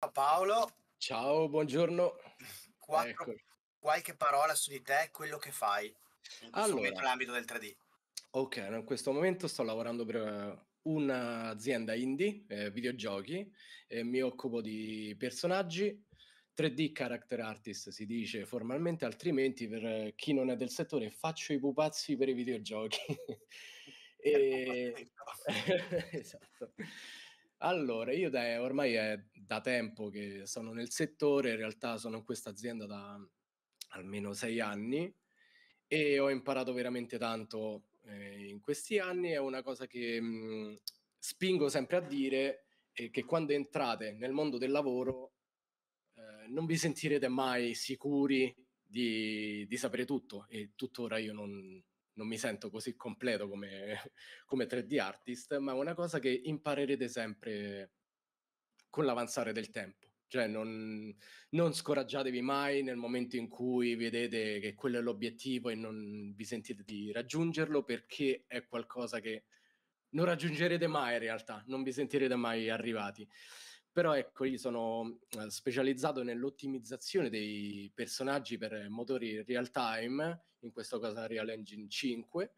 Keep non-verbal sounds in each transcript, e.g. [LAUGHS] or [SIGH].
Ciao Paolo. Ciao, buongiorno. Quattro, ecco. Qualche parola su di te e quello che fai in allora, nell'ambito del 3D. Ok, in questo momento sto lavorando per eh, un'azienda indie, eh, videogiochi, e mi occupo di personaggi, 3D character artist si dice formalmente, altrimenti per eh, chi non è del settore faccio i pupazzi per i videogiochi. [LAUGHS] e... [LAUGHS] [LAUGHS] esatto. Allora, io da, ormai è da tempo che sono nel settore, in realtà sono in questa azienda da almeno sei anni e ho imparato veramente tanto eh, in questi anni. È una cosa che mh, mm, spingo sempre a dire eh, che quando entrate nel mondo del lavoro eh, non vi sentirete mai sicuri di, di sapere tutto e tuttora io non, non mi sento così completo come, [LAUGHS] come 3D artist, ma è una cosa che imparerete sempre con l'avanzare del tempo. Cioè, non, non, scoraggiatevi mai nel momento in cui vedete che quello è l'obiettivo e non vi sentite di raggiungerlo, perché è qualcosa che non raggiungerete mai in realtà, non vi sentirete mai arrivati. Però ecco, io sono eh, specializzato nell'ottimizzazione dei personaggi per motori real time in questo caso Unreal Engine 5.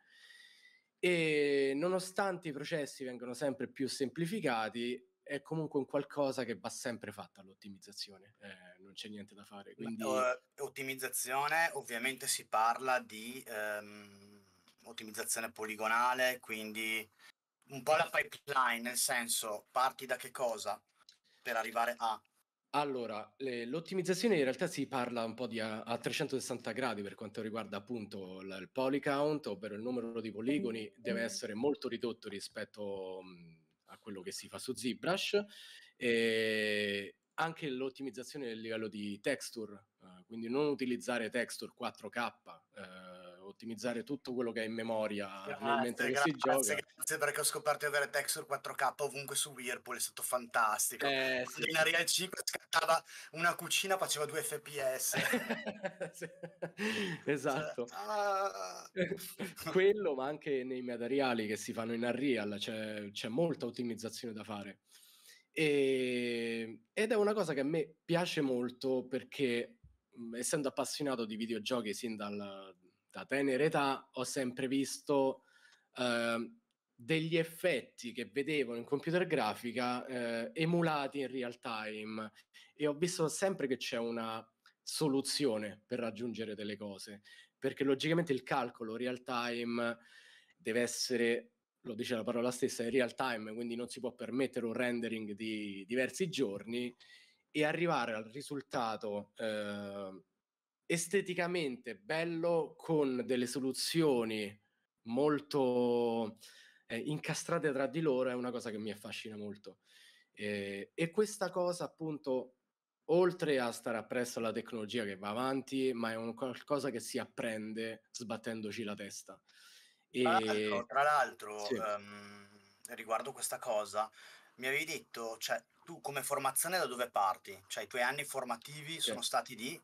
E nonostante i processi vengano sempre più semplificati, è comunque un qualcosa che va sempre fatto l'ottimizzazione, eh, non c'è niente da fare. Quindi... Uh, ottimizzazione, ovviamente si parla di um, ottimizzazione poligonale, quindi un po' la pipeline, nel senso parti da che cosa per arrivare a... Allora, le, l'ottimizzazione in realtà si parla un po' di a, a 360 gradi per quanto riguarda appunto l, il poly count, ovvero il numero di poligoni deve essere molto ridotto rispetto mh, mhmm, a quello che si fa su ZBrush e anche l'ottimizzazione del livello di texture eh, quindi non utilizzare texture 4K, uh, eh, ottimizzare tutto quello che è in memoria grazie, mentre grazie, si gioca. Grazie perché ho scoperto di avere texture 4K ovunque su Whirlpool, è stato fantastico. Eh, sì. In Arial 5 scattava una cucina, faceva 2 FPS. [LAUGHS] Esatto. Cioè, ah. [LAUGHS] quello, ma anche nei materiali che si fanno in Arial, c'è, c'è molta ottimizzazione da fare. E... ed è una cosa che a me piace molto perché Mhmm, essendo appassionato di videogiochi sin dal, da tenera età, ho sempre visto eh, degli effetti che vedevo in computer grafica eh, emulati in real time e ho visto sempre che c'è una soluzione per raggiungere delle cose, perché logicamente il calcolo real time deve essere lo dice la parola stessa, in real time, quindi non si può permettere un rendering di diversi giorni e arrivare al risultato eh, esteticamente bello con delle soluzioni molto eh, incastrate tra di loro è una cosa che mi affascina molto. Eh, e questa cosa appunto, oltre a stare appresso alla tecnologia che va avanti, ma è un qualcosa che si apprende sbattendoci la testa. E... Tra l'altro, tra l'altro sì. um, riguardo questa cosa, mi avevi detto, cioè, tu come formazione da dove parti? Cioè, i tuoi anni formativi sì. sono stati di?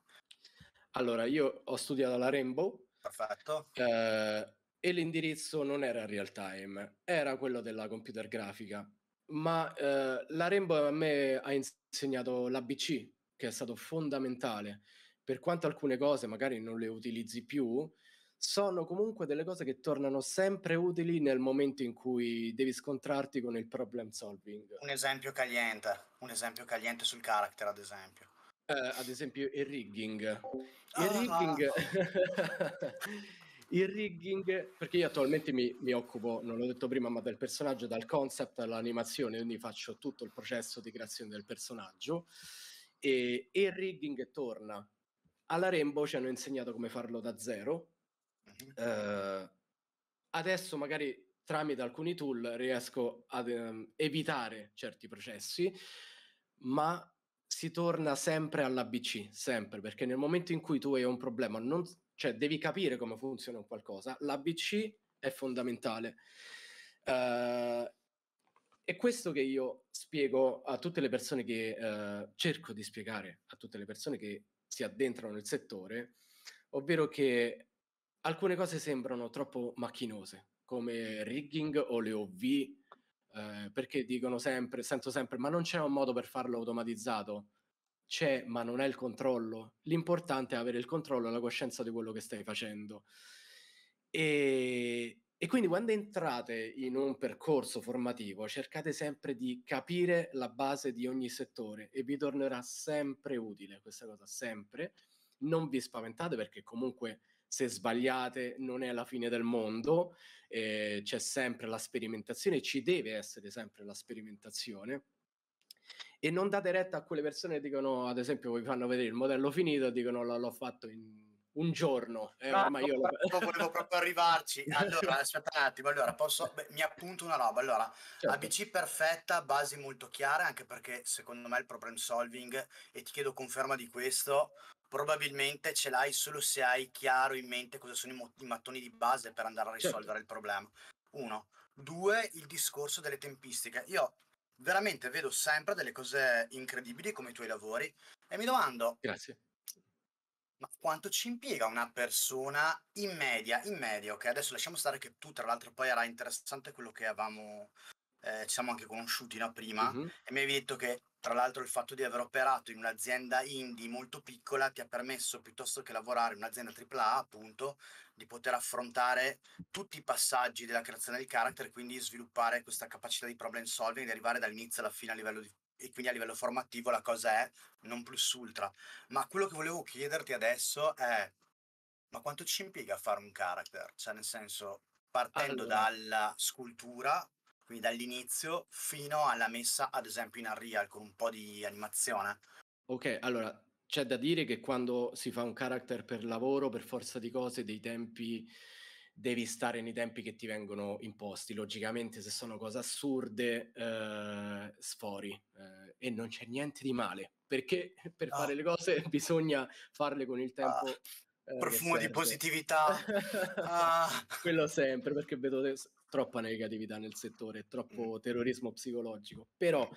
Allora, io ho studiato alla Rainbow. Perfetto. Eh, e l'indirizzo non era real time, era quello della computer grafica. Ma eh, la Rainbow a me ha insegnato l'ABC, che è stato fondamentale. Per quanto alcune cose magari non le utilizzi più, sono comunque delle cose che tornano sempre utili nel momento in cui devi scontrarti con il problem solving. Un esempio caliente, un esempio caliente sul character, ad esempio. Eh, ad esempio il rigging. Ah, il oh, rigging... No. Ah. [LAUGHS] il rigging, perché io attualmente mi, mi, occupo, non l'ho detto prima, ma del personaggio, dal concept all'animazione, quindi faccio tutto il processo di creazione del personaggio e il rigging torna. Alla Rainbow ci hanno insegnato come farlo da zero, eh, adesso magari tramite alcuni tool riesco ad ehm, evitare certi processi, ma si torna sempre all'ABC, sempre, perché nel momento in cui tu hai un problema, non, cioè devi capire come funziona un qualcosa, l'ABC è fondamentale. Uh, è questo che io spiego a tutte le persone che uh, cerco di spiegare a tutte le persone che si addentrano nel settore, ovvero che alcune cose sembrano troppo macchinose, come rigging o le OV, eh, perché dicono sempre, sento sempre, ma non c'è un modo per farlo automatizzato? C'è, ma non è il controllo. L'importante è avere il controllo e la coscienza di quello che stai facendo. E, e quindi quando entrate in un percorso formativo cercate sempre di capire la base di ogni settore e vi tornerà sempre utile questa cosa, sempre. Non vi spaventate perché comunque se sbagliate non è la fine del mondo, eh, c'è sempre la sperimentazione, ci deve essere sempre la sperimentazione. E non date retta a quelle persone che dicono, ad esempio, vi fanno vedere il modello finito, e dicono l- l'ho fatto in un giorno. Eh, ah, ormai io lo... volevo proprio arrivarci. Allora, [LAUGHS] aspetta un attimo, allora posso, beh, mi appunto una roba. Allora, certo. ABC perfetta, basi molto chiare, anche perché secondo me il problem solving, e ti chiedo conferma di questo, probabilmente ce l'hai solo se hai chiaro in mente cosa sono i, mot- i mattoni di base per andare a certo. risolvere certo. il problema. Uno. Due, il discorso delle tempistiche. Io veramente vedo sempre delle cose incredibili come i tuoi lavori e mi domando... Grazie. Ma quanto ci impiega una persona in media, in media, ok? Adesso lasciamo stare che tu, tra l'altro, poi era interessante quello che avevamo, eh, ci siamo anche conosciuti no, prima, mm-hmm. e mi avevi detto che tra l'altro il fatto di aver operato in un'azienda indie molto piccola ti ha permesso, piuttosto che lavorare in un'azienda AAA, appunto, di poter affrontare tutti i passaggi della creazione del character, e quindi sviluppare questa capacità di problem solving di arrivare dall'inizio alla fine a livello di e quindi a livello formativo la cosa è non plus ultra. Ma quello che volevo chiederti adesso è: ma quanto ci impiega fare un character? Cioè, nel senso, partendo allora. dalla scultura, quindi dall'inizio fino alla messa ad esempio in Unreal con un po' di animazione. Ok, allora c'è da dire che quando si fa un character per lavoro, per forza di cose, dei tempi devi stare nei tempi che ti vengono imposti. Logicamente, se sono cose assurde, eh, sfori eh, e non c'è niente di male perché [LAUGHS] per no. fare ah. le cose [LAUGHS] bisogna farle con il ah, tempo. Ah, eh, profumo di positività. [LAUGHS] ah. Quello sempre perché vedo troppa negatività nel settore, troppo mm. terrorismo psicologico, però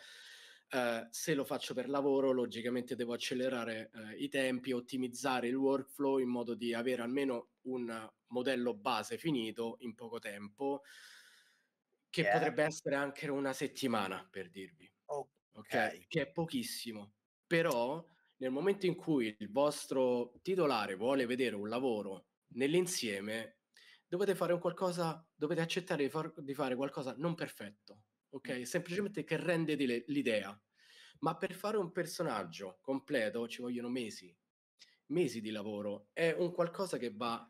eh, se lo faccio per lavoro logicamente devo accelerare eh, i tempi, ottimizzare il workflow in modo di avere almeno un modello base finito in poco tempo, che yeah. potrebbe essere anche una settimana per dirvi, okay. okay? che è pochissimo, però nel momento in cui il vostro titolare vuole vedere un lavoro nell'insieme dovete fare qualcosa, dovete accettare di, far, di fare qualcosa non perfetto, ok? Mm. Semplicemente che rende le, l'idea. Ma per fare un personaggio completo ci vogliono mesi, mesi di lavoro. È un qualcosa che va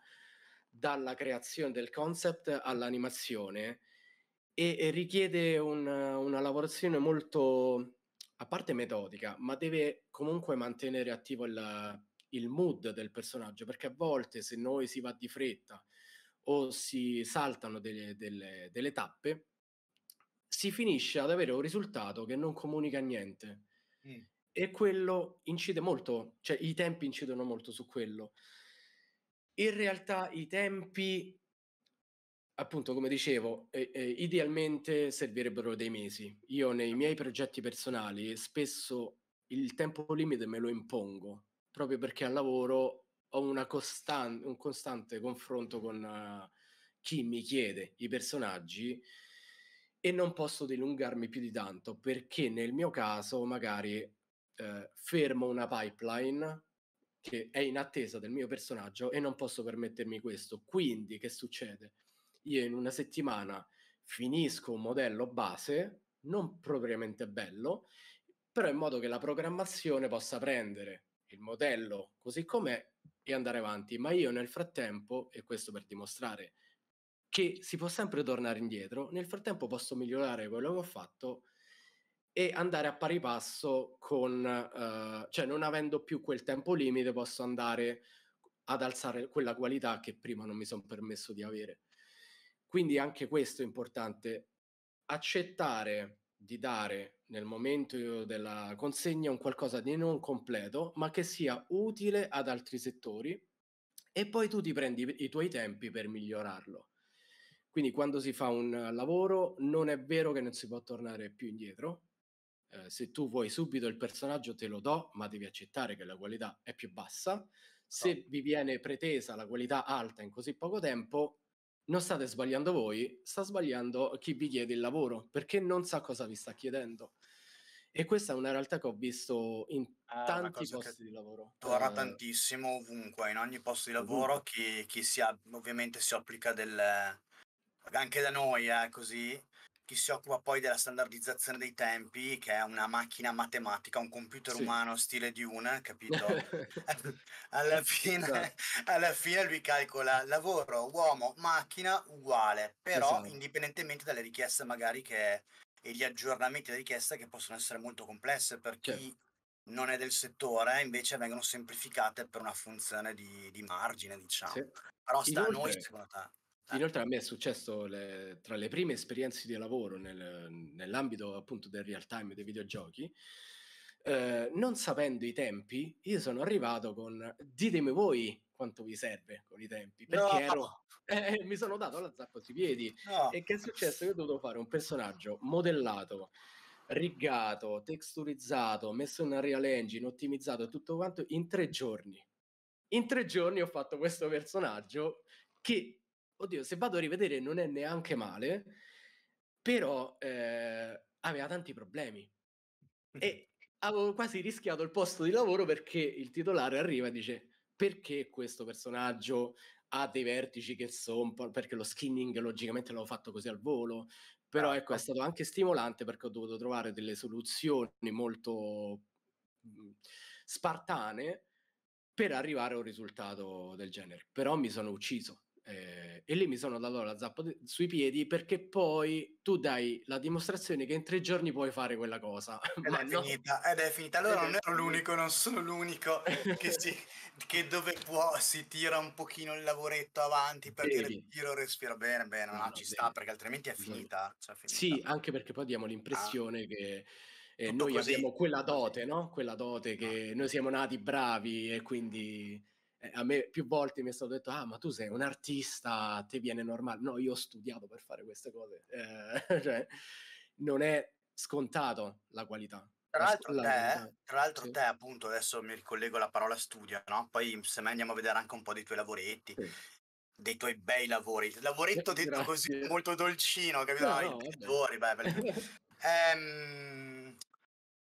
dalla creazione del concept all'animazione e, e richiede un, una lavorazione molto, a parte metodica, ma deve comunque mantenere attivo il, il mood del personaggio, perché a volte se noi si va di fretta o si saltano delle, delle, delle tappe, si finisce ad avere un risultato che non comunica niente. Mm. E quello incide molto, cioè i tempi incidono molto su quello. In realtà i tempi, appunto, come dicevo, eh, eh, idealmente servirebbero dei mesi. Io nei miei progetti personali spesso il tempo limite me lo impongo, proprio perché al lavoro ho costan- un costante confronto con uh, chi mi chiede i personaggi e non posso dilungarmi più di tanto perché nel mio caso magari eh, fermo una pipeline che è in attesa del mio personaggio e non posso permettermi questo. Quindi che succede? Io in una settimana finisco un modello base, non propriamente bello, però in modo che la programmazione possa prendere il modello così com'è e andare avanti. Ma io nel frattempo, e questo per dimostrare che si può sempre tornare indietro, nel frattempo posso migliorare quello che ho fatto e andare a pari passo con, uh, cioè non avendo più quel tempo limite, posso andare ad alzare quella qualità che prima non mi sono permesso di avere. Quindi anche questo è importante, accettare di dare nel momento della consegna un qualcosa di non completo, ma che sia utile ad altri settori e poi tu ti prendi i tuoi tempi per migliorarlo. Quindi quando si fa un lavoro non è vero che non si può tornare più indietro. Eh, se tu vuoi subito il personaggio te lo do, ma devi accettare che la qualità è più bassa. Se vi viene pretesa la qualità alta in così poco tempo, non state sbagliando voi, sta sbagliando chi vi chiede il lavoro, perché non sa cosa vi sta chiedendo. E questa è una realtà che ho visto in eh, tanti posti di lavoro. Torna eh, tantissimo ovunque, in ogni posto di lavoro, chi, chi si, ovviamente si applica del, anche da noi, eh, così, che si occupa poi della standardizzazione dei tempi, che è una macchina matematica, un computer sì. umano stile di una, capito? [LAUGHS] [LAUGHS] alla, fine, esatto. alla, fine, lui calcola lavoro, uomo, macchina uguale, però sì, esatto. sì. indipendentemente dalle richieste magari che, e gli aggiornamenti delle richieste che possono essere molto complesse per chi certo. non è del settore, invece vengono semplificate per una funzione di, di margine, diciamo. Però sta Inoltre, a noi, secondo te. Ah. Inoltre a me è successo le, tra le prime esperienze di lavoro nel, nell'ambito appunto del real time dei videogiochi, eh, non sapendo i tempi, io sono arrivato con ditemi voi quanto vi serve con i tempi, perché no. ero, [LAUGHS] eh, mi sono dato la zappa sui piedi. No. E che è successo? Io ho dovuto fare un personaggio modellato, riggato, texturizzato, messo in real Engine, ottimizzato tutto quanto in tre giorni. In tre giorni ho fatto questo personaggio che oddio, se vado a rivedere non è neanche male, però eh, aveva tanti problemi. E avevo quasi rischiato il posto di lavoro perché il titolare arriva e dice perché questo personaggio ha dei vertici che sono, perché lo skinning logicamente l'avevo fatto così al volo, però ecco è certo. stato anche stimolante perché ho dovuto trovare delle soluzioni molto mhmm, spartane per arrivare a un risultato del genere, però mi sono ucciso eh, e lì mi sono dato la zappa de- sui piedi perché poi tu dai la dimostrazione che in tre giorni puoi fare quella cosa. [LAUGHS] Ed, è, no. finita, ed è finita, Allora ed non ero esatto. l'unico, non sono l'unico che, [LAUGHS] si, che, dove può si tira un pochino il lavoretto avanti per Devi. dire tiro, respira bene, bene, no, no, no ci sta perché altrimenti è finita, cioè, finita, Sì, anche perché poi diamo l'impressione ah. che... Eh, noi così. abbiamo quella dote, no? Quella dote che ah. noi siamo nati bravi e quindi eh, a me più volte mi è stato detto, ah ma tu sei un artista, ti viene normale. No, io ho studiato per fare queste cose. Eh, [LAUGHS] cioè, non è scontato la qualità. Tra l'altro, te, tra l'altro sì. te, appunto, adesso mi ricollego alla parola studio, no? Poi se mai andiamo a vedere anche un po' dei tuoi lavoretti. Sì dei tuoi bei lavori. Lavoretto [LAUGHS] detto così, molto dolcino, capito? No, no, I lavori, beh, [LAUGHS] ehm,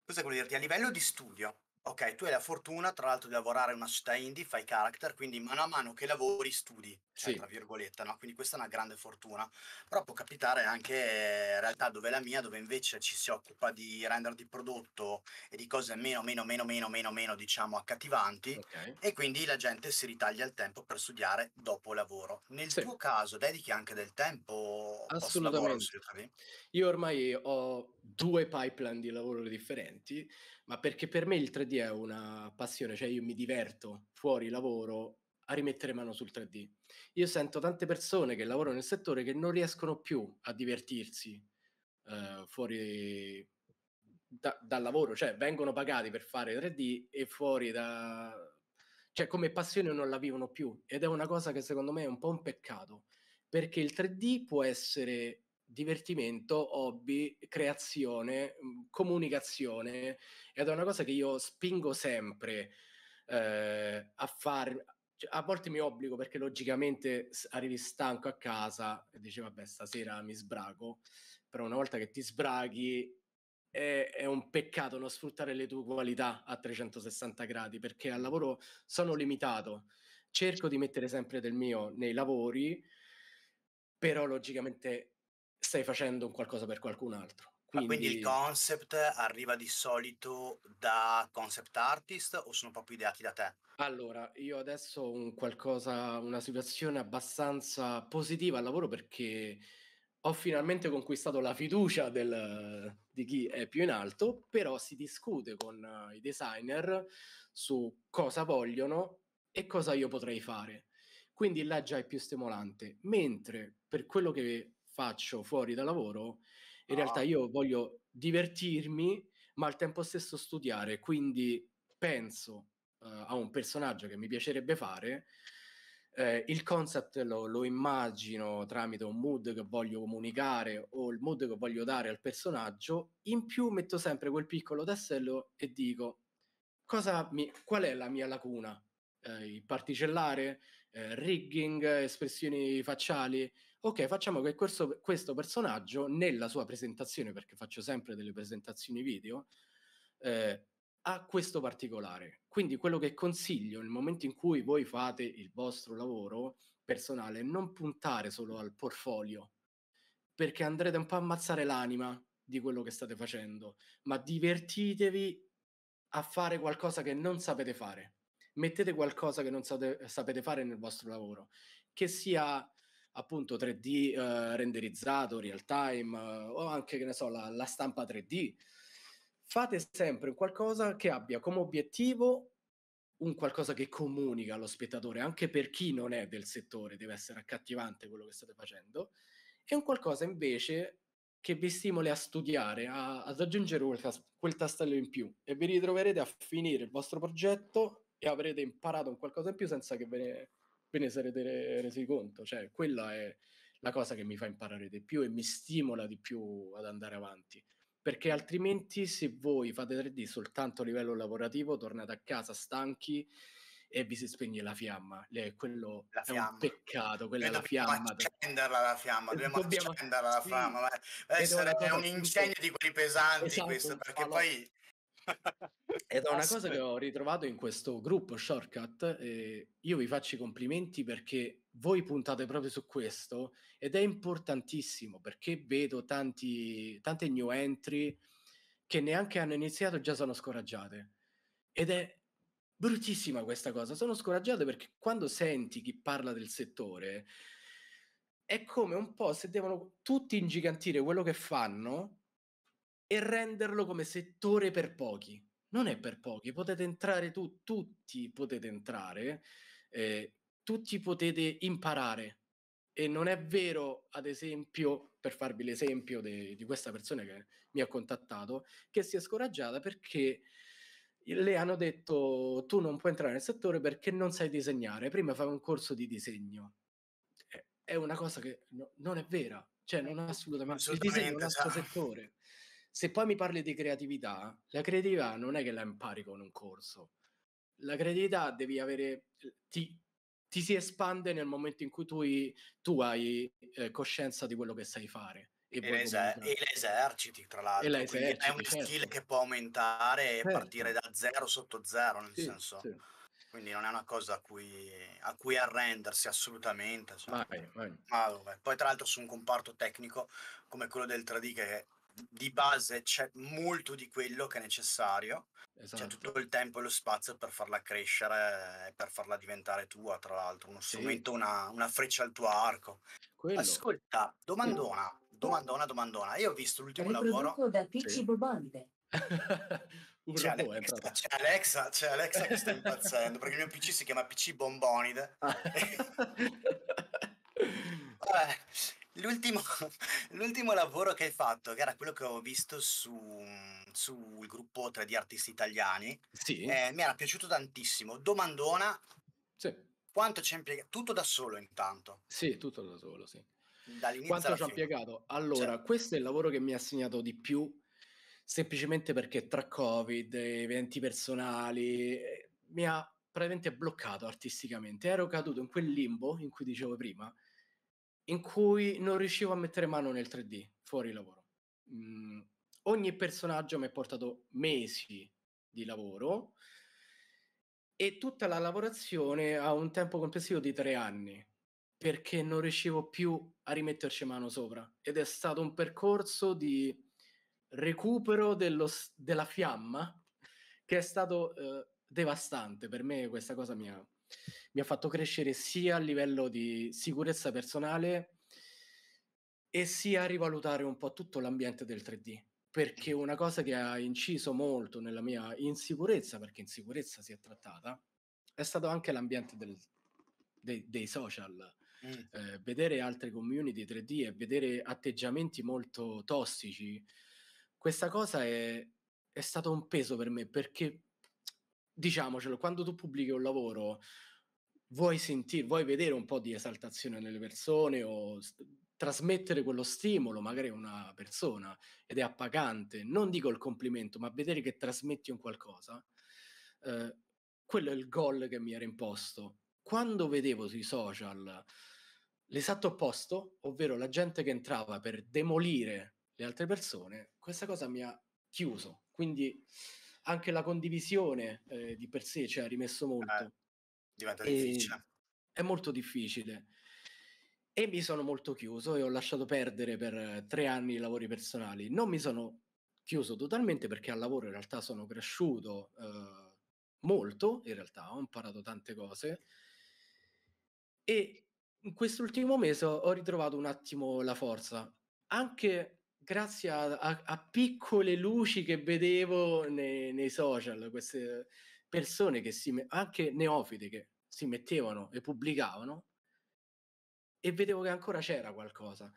cosa vuol dirti? A livello di studio, Ok, tu hai la fortuna, tra l'altro, di lavorare in una città indie, fai character, quindi mano a mano che lavori studi, cioè, sì. tra virgolette, no? Quindi questa è una grande fortuna. Però può capitare anche eh, in realtà dove è la mia, dove invece ci si occupa di render di prodotto e di cose meno, meno, meno, meno, meno, meno, diciamo, accattivanti. Okay. E quindi la gente si ritaglia il tempo per studiare dopo lavoro. Nel sì. tuo caso, dedichi anche del tempo? Assolutamente. Io ormai ho due pipeline di lavoro differenti ma perché per me il 3D è una passione, cioè io mi diverto fuori lavoro a rimettere mano sul 3D. Io sento tante persone che lavorano nel settore che non riescono più a divertirsi eh, fuori da, dal lavoro, cioè vengono pagati per fare 3D e fuori da... cioè come passione non la vivono più ed è una cosa che secondo me è un po' un peccato perché il 3D può essere divertimento, hobby, creazione, mm, comunicazione ed è una cosa che io spingo sempre eh, a fare. Cioè, a volte mi obbligo perché logicamente arrivi stanco a casa e dici vabbè stasera mi sbrago, però una volta che ti sbraghi è, è un peccato non sfruttare le tue qualità a 360 gradi perché al lavoro sono limitato. Cerco di mettere sempre del mio nei lavori, però logicamente stai facendo un qualcosa per qualcun altro. Quindi... quindi... il concept arriva di solito da concept artist o sono proprio ideati da te? Allora, io adesso ho un qualcosa, una situazione abbastanza positiva al lavoro perché ho finalmente conquistato la fiducia del, di chi è più in alto, però si discute con eh, i designer su cosa vogliono e cosa io potrei fare. Quindi là già è più stimolante, mentre per quello che faccio fuori da lavoro, in ah. realtà io voglio divertirmi, ma al tempo stesso studiare, quindi penso uh, a un personaggio che mi piacerebbe fare. Eh, il concept lo, lo, immagino tramite un mood che voglio comunicare o il mood che voglio dare al personaggio, in più metto sempre quel piccolo tassello e dico mi, qual è la mia lacuna? Eh, il particellare, eh, rigging, espressioni facciali, ok, facciamo che questo, questo, personaggio nella sua presentazione, perché faccio sempre delle presentazioni video, eh, ha questo particolare. Quindi quello che consiglio nel momento in cui voi fate il vostro lavoro personale, non puntare solo al portfolio, perché andrete un po' a ammazzare l'anima di quello che state facendo, ma divertitevi a fare qualcosa che non sapete fare. Mettete qualcosa che non sapete fare nel vostro lavoro, che sia appunto 3D eh, renderizzato, real time eh, o anche che ne so, la, la stampa 3D. Fate sempre qualcosa che abbia come obiettivo un qualcosa che comunica allo spettatore, anche per chi non è del settore, deve essere accattivante quello che state facendo, e un qualcosa invece che vi stimoli a studiare, a, ad aggiungere quel, tas- quel, tastello in più e vi ritroverete a finire il vostro progetto e avrete imparato un qualcosa in più senza che ve ne ve ne sarete resi conto. Cioè, quella è la cosa che mi fa imparare di più e mi stimola di più ad andare avanti. Perché altrimenti, se voi fate 3D soltanto a livello lavorativo, tornate a casa stanchi e vi si spegne la fiamma. Le, quello la fiamma. è un peccato, quella Credo è la fiamma. Accenderla la fiamma, eh, dobbiamo, dobbiamo accenderla la fiamma. Sì. Essere, un incendio di quelli pesanti esatto, questo, perché poi ed è una cosa che ho ritrovato in questo gruppo Shortcut. io vi faccio i complimenti perché voi puntate proprio su questo ed è importantissimo perché vedo tanti, tante new entry che neanche hanno iniziato già sono scoraggiate. Ed è bruttissima questa cosa. Sono scoraggiate perché quando senti chi parla del settore è come un po' se devono tutti ingigantire quello che fanno e renderlo come settore per pochi. Non è per pochi, potete entrare tu, tutti potete entrare, eh, tutti potete imparare. E non è vero, ad esempio, per farvi l'esempio de, di questa persona che mi ha contattato, che si è scoraggiata perché le hanno detto tu non puoi entrare nel settore perché non sai disegnare, prima fai un corso di disegno. È una cosa che no, non è vera, cioè non ha assolutamente, assolutamente il disegno è un altro settore se poi mi parli di creatività, la creatività non è che la impari con un corso. La creatività devi avere, eh, ti, ti si espande nel momento in cui tu, tu hai eh, coscienza di quello che sai fare. E, e, eser- e le eserciti, tra l'altro. Eserciti, è un certo. skill che può aumentare e certo. partire da zero sotto zero, nel sì, senso. Sì. Quindi non è una cosa a cui, a cui arrendersi assolutamente. Vai, vai. Ma, poi tra l'altro su un comparto tecnico come quello del 3D che di base c'è molto di quello che è necessario, cioè, esatto. c'è tutto il tempo e lo spazio per farla crescere e per farla diventare tua, tra l'altro, uno strumento, sì. una, una, freccia al tuo arco. Quello. Ascolta, domandona, domandona, domandona. Io ho visto l'ultimo lavoro... da PC sì. Bobonde. [LAUGHS] c'è, cioè, Alexa, c'è, cioè, Alexa, c'è Alexa che sta impazzendo perché il mio PC si chiama PC Bombonide. Ah. [LAUGHS] Vabbè, L'ultimo, [LAUGHS] l'ultimo, lavoro che hai fatto, che era quello che ho visto su, sul gruppo 3D Artisti Italiani, sì. eh, mi era piaciuto tantissimo. Domandona, sì. quanto ci ha impiegato? Tutto da solo intanto. Sì, tutto da solo, sì. Quanto ci ha impiegato? Allora, certo. questo è il lavoro che mi ha segnato di più, semplicemente perché tra Covid, eventi personali, eh, mi ha praticamente bloccato artisticamente. Ero caduto in quel limbo in cui dicevo prima, in cui non riuscivo a mettere mano nel 3D fuori lavoro. Mm, ogni personaggio mi ha portato mesi di lavoro e tutta la lavorazione ha un tempo complessivo di tre anni perché non riuscivo più a rimetterci mano sopra ed è stato un percorso di recupero dello, della fiamma che è stato eh, devastante per me questa cosa mi ha mi ha fatto crescere sia a livello di sicurezza personale e sia a rivalutare un po' tutto l'ambiente del 3D. Perché mm. una cosa che ha inciso molto nella mia insicurezza, perché insicurezza si è trattata, è stato anche l'ambiente del, dei, dei, social. Mm. Eh, vedere altre community 3D e vedere atteggiamenti molto tossici, questa cosa è, è stato un peso per me perché diciamocelo, quando tu pubblichi un lavoro vuoi sentire, vuoi vedere un po' di esaltazione nelle persone o st- trasmettere quello stimolo magari a una persona ed è appagante, non dico il complimento, ma vedere che trasmetti un qualcosa, eh, quello è il goal che mi era imposto. Quando vedevo sui social l'esatto opposto, ovvero la gente che entrava per demolire le altre persone, questa cosa mi ha chiuso. Quindi anche la condivisione eh, di per sé ci cioè, ha rimesso molto. Eh, diventa e difficile. È molto difficile. E mi sono molto chiuso e ho lasciato perdere per tre anni i lavori personali. Non mi sono chiuso totalmente perché al lavoro in realtà sono cresciuto eh, molto, in realtà ho imparato tante cose. E in quest'ultimo mese ho ritrovato un attimo la forza. Anche grazie a, a, a, piccole luci che vedevo nei, nei, social, queste persone che si, anche neofite che si mettevano e pubblicavano e vedevo che ancora c'era qualcosa.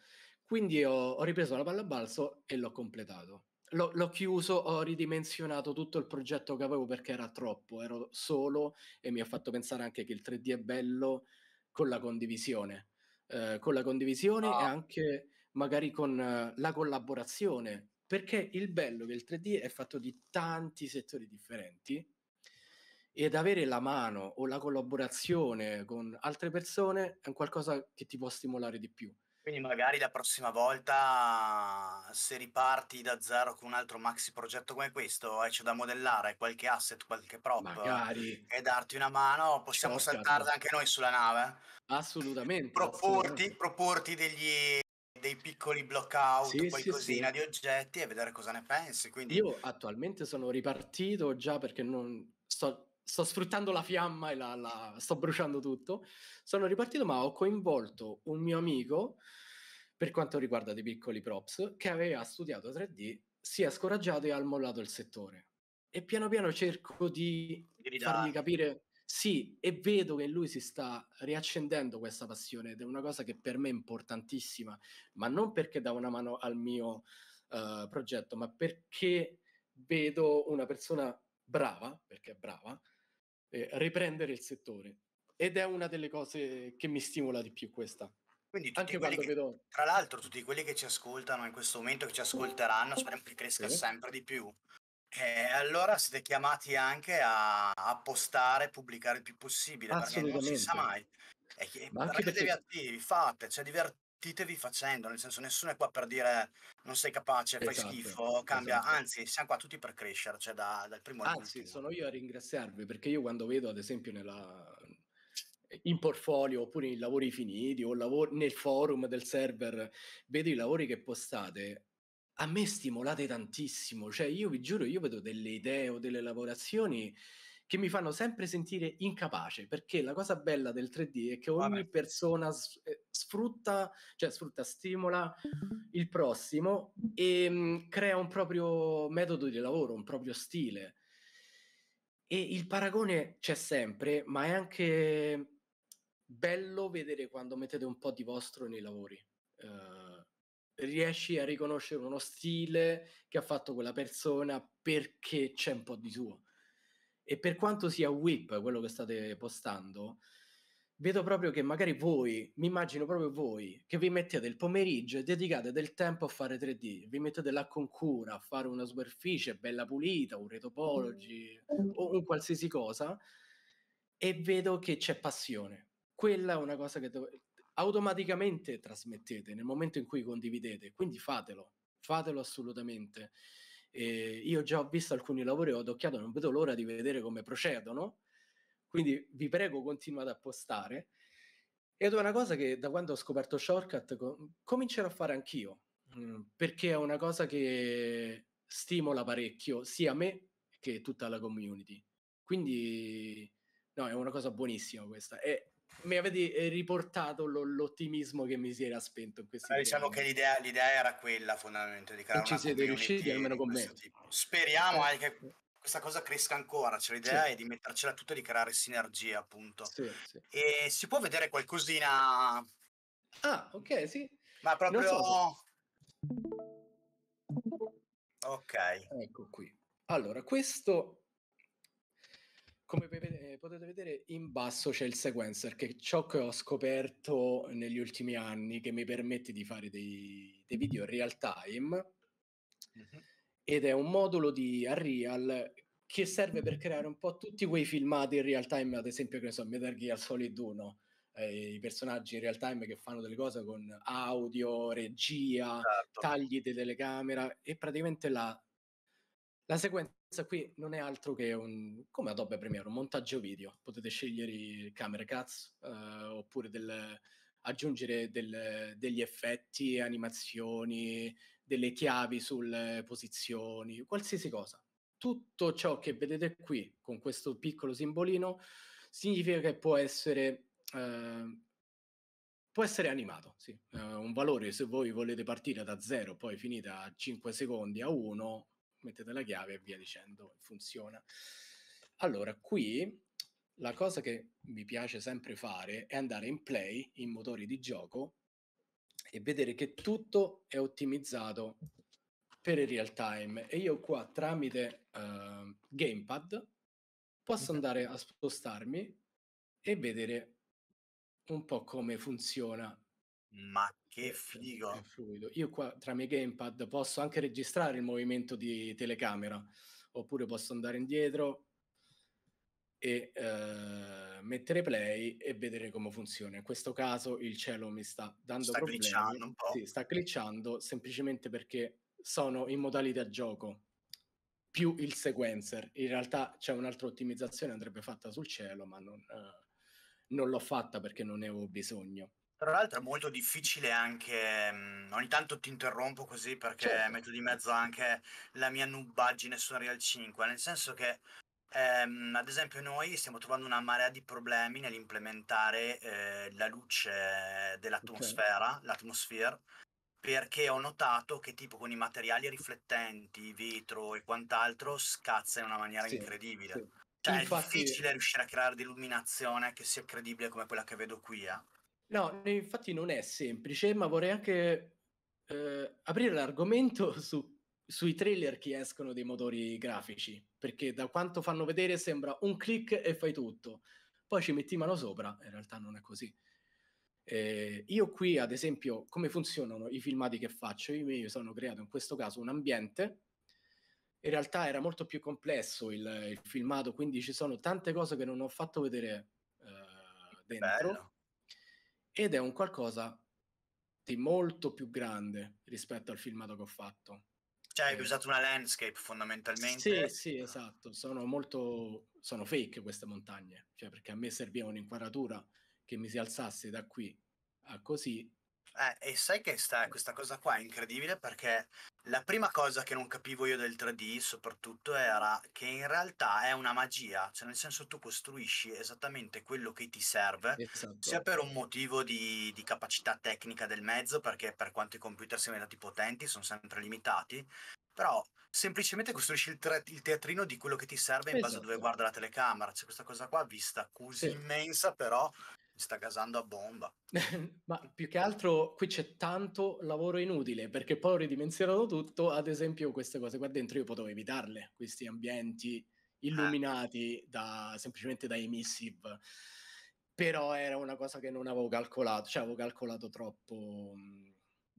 Quindi ho, ho ripreso la palla a balzo e l'ho completato. L'ho, l'ho, chiuso, ho ridimensionato tutto il progetto che avevo perché era troppo, ero solo e mi ha fatto pensare anche che il 3D è bello con la condivisione. Eh, con la condivisione ah. e anche magari con eh, la collaborazione, perché il bello che il 3D è fatto di tanti settori differenti ed avere la mano o la collaborazione con altre persone è qualcosa che ti può stimolare di più. Quindi magari la prossima volta se riparti da zero con un altro maxi progetto come questo e c'è da modellare qualche asset, qualche prop magari. e darti una mano, possiamo certo. saltarla anche noi sulla nave. Assolutamente. Proporti, assolutamente. proporti degli, dei piccoli blockout, sì, qualcosina sì, sì. di oggetti e vedere cosa ne pensi. Quindi... Io attualmente sono ripartito già perché non sto, sto sfruttando la fiamma e la, la, sto bruciando tutto. Sono ripartito, ma ho coinvolto un mio amico per quanto riguarda dei piccoli props che aveva studiato 3D, si è scoraggiato e ha mollato il settore. E piano piano cerco di, di fargli capire sì, e vedo che lui si sta riaccendendo questa passione ed è una cosa che per me è importantissima, ma non perché dà una mano al mio uh, progetto, ma perché vedo una persona brava, perché è brava, eh, riprendere il settore. Ed è una delle cose che mi stimola di più questa. Quindi anche quando che, vedo... Tra l'altro tutti quelli che ci ascoltano in questo momento, che ci ascolteranno, speriamo che cresca sì. sempre di più e eh, allora siete chiamati anche a, a postare, pubblicare il più possibile, perché non si sa mai. E, e perché... attivi, fate, cioè divertitevi facendo, nel senso nessuno è qua per dire non sei capace, esatto, fai schifo, cambia, esatto. anzi siamo qua tutti per crescere, cioè da, dal primo anno. Anzi, sono io a ringraziarvi, perché io quando vedo ad esempio nella, in portfolio oppure in lavori finiti o lavori, nel forum del server, vedo i lavori che postate, a me stimolate tantissimo, cioè io vi giuro, io vedo delle idee o delle lavorazioni che mi fanno sempre sentire incapace, perché la cosa bella del 3D è che ogni Vabbè. persona s- eh, sfrutta, cioè sfrutta, stimola il prossimo e mh, mm, crea un proprio metodo di lavoro, un proprio stile. E il paragone c'è sempre, ma è anche bello vedere quando mettete un po' di vostro nei lavori. Uh, riesci a riconoscere uno stile che ha fatto quella persona perché c'è un po' di suo. E per quanto sia whip quello che state postando, vedo proprio che magari voi, mi immagino proprio voi, che vi mettete il pomeriggio e dedicate del tempo a fare 3D, vi mettete là con cura a fare una superficie bella pulita, un retopology mm. o un qualsiasi cosa, e vedo che c'è passione. Quella è una cosa che, do- automaticamente trasmettete nel momento in cui condividete, quindi fatelo, fatelo assolutamente. Eh, io già ho visto alcuni lavori, ho adocchiato, non vedo l'ora di vedere come procedono, quindi vi prego continuate a postare. Ed è una cosa che da quando ho scoperto Shortcut comincerò a fare anch'io, mm, perché è una cosa che stimola parecchio sia me che tutta la community. Quindi no, è una cosa buonissima questa. E mi avete eh, riportato lo, l'ottimismo che mi si era spento in questi Diciamo che l'idea, l'idea, era quella fondamentalmente di creare non ci siete riusciti almeno con me. Tipo. Speriamo eh. anche eh, che questa cosa cresca ancora, cioè l'idea sì. è di mettercela tutta di creare sinergia, appunto. Sì, sì. E si può vedere qualcosina Ah, ok, sì. Ma proprio so. Ok. Ecco qui. Allora, questo come eh, potete vedere in basso c'è il sequencer, che è ciò che ho scoperto negli ultimi anni che mi permette di fare dei, dei video real time. Mm-hmm. Ed è un modulo di Unreal che serve per creare un po' tutti quei filmati in real time, ad esempio, che ne so, Metal Gear Solid 1, eh, i personaggi in real time che fanno delle cose con audio, regia, certo. tagli di telecamera e praticamente la, la sequenza qui non è altro che un, come Adobe Premiere, un montaggio video. Potete scegliere camera cuts eh, oppure del, aggiungere del, degli effetti, animazioni, delle chiavi sulle posizioni, qualsiasi cosa. Tutto ciò che vedete qui con questo piccolo simbolino significa che può essere, eh, può essere animato. Sì. Eh, un valore, se voi volete partire da 0 poi finite a 5 secondi, a 1, mettete la chiave e via dicendo, funziona. Allora, qui la cosa che mi piace sempre fare è andare in play, in motori di gioco, e vedere che tutto è ottimizzato per il real time. E io qua tramite uh, gamepad posso mhm. andare a spostarmi e vedere un po' come funziona. Ma che eh, figo! È fluido. Io qua tra miei gamepad posso anche registrare il movimento di telecamera, oppure posso andare indietro e eh, mettere play e vedere come funziona. In questo caso il cielo mi sta dando sta problemi. Glitchando un po'. Sì, sta glitchando semplicemente perché sono in modalità gioco più il sequencer. In realtà c'è un'altra ottimizzazione andrebbe fatta sul cielo, ma non, eh, non l'ho fatta perché non ne avevo bisogno. Tra l'altro è molto difficile anche, mm, ogni tanto ti interrompo così perché certo. metto di mezzo anche la mia nubbaggine su Unreal 5, nel senso che ehm, ad esempio noi stiamo trovando una marea di problemi nell'implementare eh, la luce dell'atmosfera, okay. l'atmosfera, perché ho notato che tipo con i materiali riflettenti, vetro e quant'altro scazza in una maniera sì, incredibile. Sì. Cioè Infatti... è difficile riuscire a creare l'illuminazione che sia credibile come quella che vedo qui. Eh. No, infatti non è semplice, ma vorrei anche eh, aprire l'argomento [LAUGHS] su, sui trailer che escono dei motori grafici, perché da quanto fanno vedere sembra un clic e fai tutto, poi ci metti mano sopra, in realtà non è così. Eh, io qui, ad esempio, come funzionano i filmati che faccio? Io mi sono creato in questo caso un ambiente, in realtà era molto più complesso il, il filmato, quindi ci sono tante cose che non ho fatto vedere eh, dentro. Bello ed è un qualcosa di molto più grande rispetto al filmato che ho fatto. Cioè, hai eh. usato una landscape fondamentalmente. Sì, sì, esatto. Sono molto sono fake queste montagne, cioè perché a me serviva un'inquadratura che mi si alzasse da qui a così eh, e sai che sta, questa cosa qua è incredibile perché la prima cosa che non capivo io del 3D soprattutto era che in realtà è una magia, cioè nel senso tu costruisci esattamente quello che ti serve, esatto. sia per un motivo di, di, capacità tecnica del mezzo, perché per quanto i computer siano diventati potenti sono sempre limitati, però semplicemente costruisci il, tre, il teatrino di quello che ti serve in esatto. base a dove esatto. guarda la telecamera, cioè questa cosa qua vista così sì. immensa però sta casando a bomba. [LAUGHS] Ma più che altro qui c'è tanto lavoro inutile perché poi ho ridimensionato tutto. Ad esempio, queste cose qua dentro io potevo evitarle, questi ambienti eh. illuminati da, semplicemente da emissive. Però era una cosa che non avevo calcolato, cioè avevo calcolato troppo. Mm,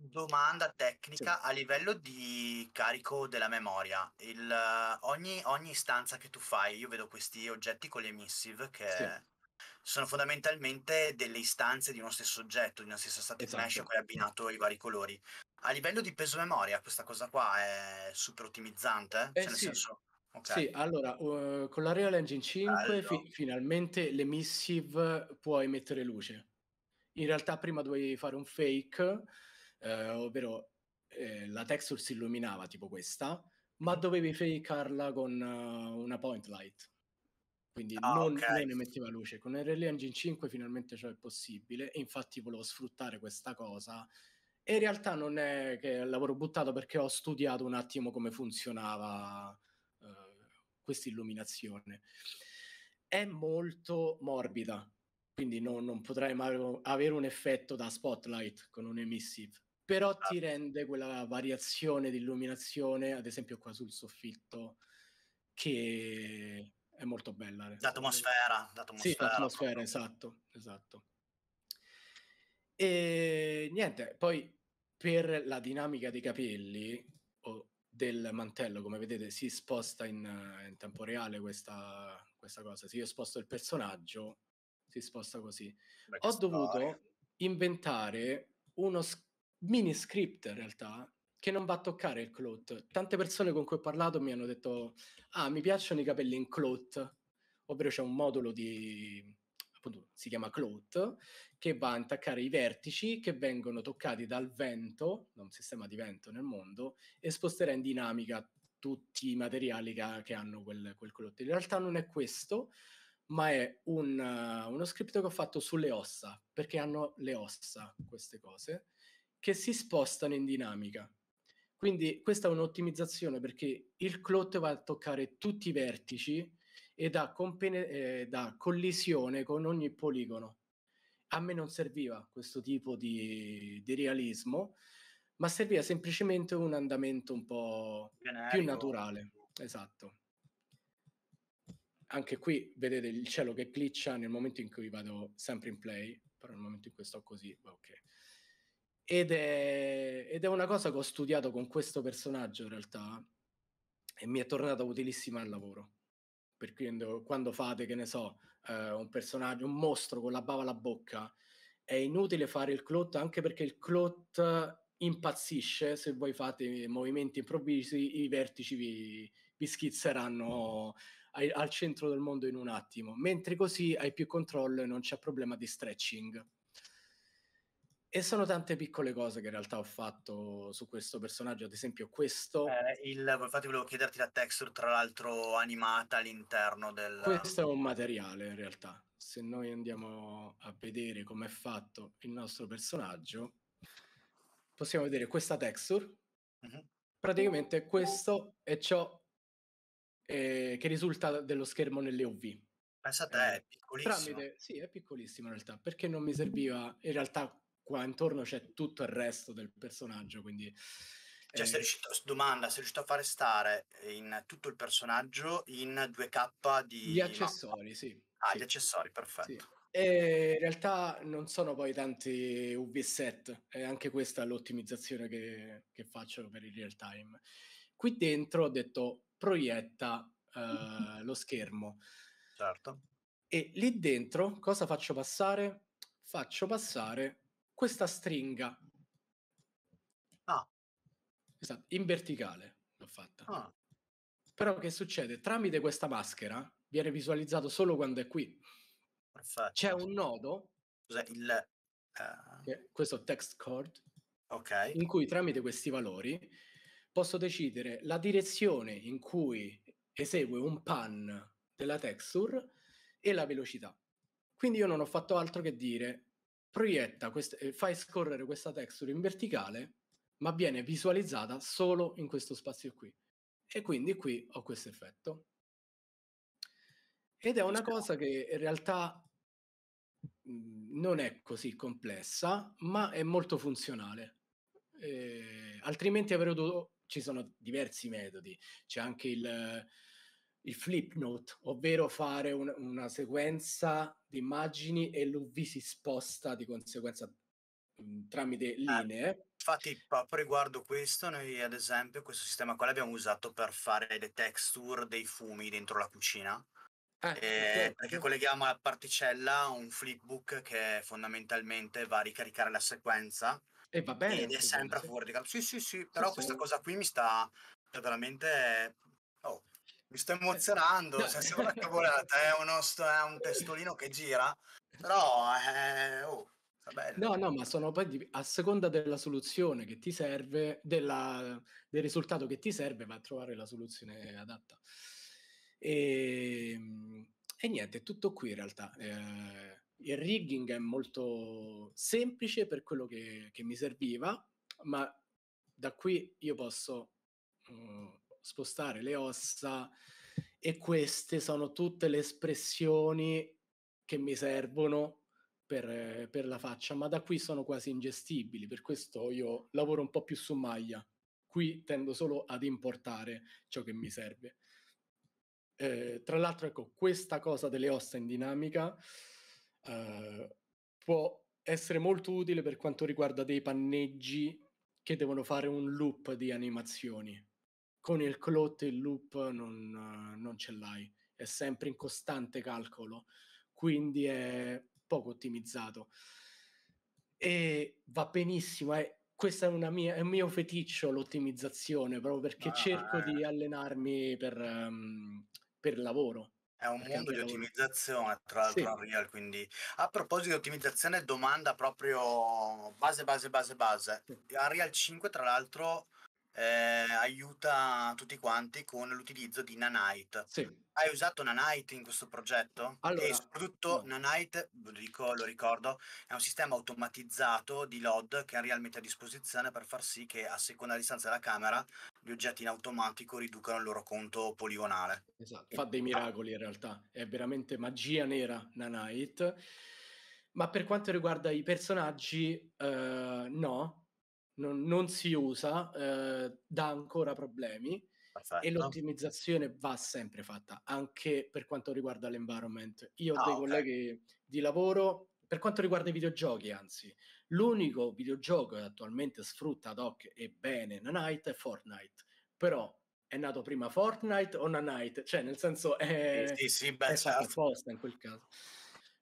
Domanda tecnica sì. a livello di carico della memoria. Il, ogni, ogni, istanza che tu fai, io vedo questi oggetti con le emissive che sì sono fondamentalmente delle istanze di uno stesso oggetto, di una stessa state esatto. mesh a cui hai abbinato i vari colori. A livello di peso memoria, questa cosa qua è super ottimizzante, eh cioè sì. Senso... Okay. Sì, allora, uh, con la Real Engine 5 fi- finalmente le missive puoi mettere luce. In realtà prima dovevi fare un fake, eh, ovvero eh, la texture si illuminava tipo questa, ma mm. dovevi fakearla con uh, una point light quindi ah, non okay. lei ne metteva luce. Con RL Engine 5 finalmente ciò è possibile e infatti volevo sfruttare questa cosa. E in realtà non è che lavoro buttato perché ho studiato un attimo come funzionava eh, questa illuminazione. È molto morbida, quindi no, non potrei mai avere un effetto da spotlight con un emissive, però ti esatto. rende quella variazione di illuminazione, ad esempio qua sul soffitto, che è molto bella. Eh. L'atmosfera, l'atmosfera. Sì, l'atmosfera, esatto, esatto. E niente, poi per la dinamica dei capelli o del mantello, come vedete, si sposta in, in tempo reale questa, questa, cosa. Se io sposto il personaggio, si sposta così. Beh, Ho dovuto storia. inventare uno mini script in realtà che non va a toccare il clot. Tante persone con cui ho parlato mi hanno detto, ah, mi piacciono i capelli in clot, ovvero c'è un modulo di, appunto, si chiama clot, che va a intaccare i vertici che vengono toccati dal vento, da un sistema di vento nel mondo, e sposterà in dinamica tutti i materiali che, che hanno quel, quel clot. In realtà non è questo, ma è un, uh, uno script che ho fatto sulle ossa, perché hanno le ossa queste cose, che si spostano in dinamica. Quindi questa è un'ottimizzazione perché il clot va a toccare tutti i vertici e da, compene- eh, da collisione con ogni poligono. A me non serviva questo tipo di, di realismo, ma serviva semplicemente un andamento un po' Generico. più naturale. Esatto. Anche qui vedete il cielo che glitcha nel momento in cui vado sempre in play, però nel momento in cui sto così, va ok. Ed è, ed è, una cosa che ho studiato con questo personaggio in realtà e mi è tornata utilissima al lavoro. Perché quando, quando fate, che ne so, eh, un personaggio, un mostro con la bava alla bocca, è inutile fare il clot anche perché il clot impazzisce se voi fate movimenti improvvisi, i vertici vi, vi schizzeranno ai, al centro del mondo in un attimo. Mentre così hai più controllo e non c'è problema di stretching e sono tante piccole cose che in realtà ho fatto su questo personaggio, ad esempio questo... Eh, il, infatti volevo chiederti la texture, tra l'altro animata all'interno del... Questo è un materiale in realtà. Se noi andiamo a vedere come è fatto il nostro personaggio, possiamo vedere questa texture. Mm-hmm. Praticamente questo è ciò eh, che risulta dello schermo nelle UV. Pensate, eh, è piccolissimo. Tramite, sì, è piccolissimo in realtà, perché non mi serviva in realtà qua intorno c'è tutto il resto del personaggio, quindi... Cioè, sei eh, riuscito, domanda, sei riuscito a fare stare in tutto il personaggio in 2K di... Gli accessori, sì. Ah, sì. gli accessori, perfetto. Sì. E in realtà non sono poi tanti UV set, è anche questa l'ottimizzazione che, che faccio per il real time. Qui dentro ho detto proietta uh, lo schermo. Certo. E lì dentro cosa faccio passare? Faccio passare questa stringa. Ah. Esatto, in verticale l'ho fatta. Ah. Però che succede? Tramite questa maschera viene visualizzato solo quando è qui. Perfetto. C'è un nodo. Cos'è il... Uh... Questo text chord. Ok. In cui tramite questi valori posso decidere la direzione in cui esegue un pan della texture e la velocità. Quindi io non ho fatto altro che dire proietta, quest- eh, fai scorrere questa texture in verticale, ma viene visualizzata solo in questo spazio qui. E quindi qui ho questo effetto. Ed è una cosa che in realtà mm, non è così complessa, ma è molto funzionale. Eh, altrimenti avrei dovuto... Ci sono diversi metodi, c'è anche il il flip note, ovvero fare un, una sequenza di immagini e l'UV si sposta di conseguenza mh, mm, tramite eh, linee. Eh, infatti, proprio riguardo questo, noi ad esempio questo sistema qua l'abbiamo usato per fare le texture dei fumi dentro la cucina. Ah, eh, eh, certo. Perché colleghiamo alla particella un flipbook che fondamentalmente va a ricaricare la sequenza. E va bene. Ed è sempre a di campo. Sì, sì, sì, però sì, questa sì. cosa qui mi sta cioè, veramente mi sto eh, emozionando, no. sembra una cavolata, è, eh, uno, è, un testolino che gira, però è... Eh, oh, no, no, ma sono poi a seconda della soluzione che ti serve, della, del risultato che ti serve, va a trovare la soluzione adatta. E, ehm, e niente, è tutto qui in realtà. Eh, il rigging è molto semplice per quello che, che mi serviva, ma da qui io posso... Uh, spostare le ossa e queste sono tutte le espressioni che mi servono per, per, la faccia, ma da qui sono quasi ingestibili, per questo io lavoro un po' più su maglia. Qui tendo solo ad importare ciò che mi serve. Eh, tra l'altro, ecco, questa cosa delle ossa in dinamica eh, può essere molto utile per quanto riguarda dei panneggi che devono fare un loop di animazioni con il clot il loop non, non ce l'hai, è sempre in costante calcolo, quindi è poco ottimizzato. E va benissimo, eh. è, questo è, è, un mio feticcio l'ottimizzazione, proprio perché ah, cerco eh. di allenarmi per, um, per, lavoro. È un mondo di ottimizzazione, tra l'altro, sì. Unreal, quindi... A proposito di ottimizzazione, domanda proprio base, base, base, base. Sì. Unreal 5, tra l'altro, eh, aiuta tutti quanti con l'utilizzo di Nanite. Sì. Hai usato Nanite in questo progetto? Allora, e soprattutto no. Nanite, lo, dico, lo, ricordo, è un sistema automatizzato di LOD che ha mette a disposizione per far sì che a seconda della distanza della camera gli oggetti in automatico riducano il loro conto poligonale. Esatto, fa dei miracoli in realtà, è veramente magia nera Nanite. Ma per quanto riguarda i personaggi, eh, no, non, non si usa, eh, dà ancora problemi Perfetto. e l'ottimizzazione va sempre fatta, anche per quanto riguarda l'environment. Io ho ah, dei okay. colleghi di lavoro, per quanto riguarda i videogiochi, anzi, l'unico videogioco che attualmente sfrutta ad hoc e bene Nanite è Fortnite, però è nato prima Fortnite o Nanite? Cioè, nel senso, è, sì, sì, beh, è certo. in quel caso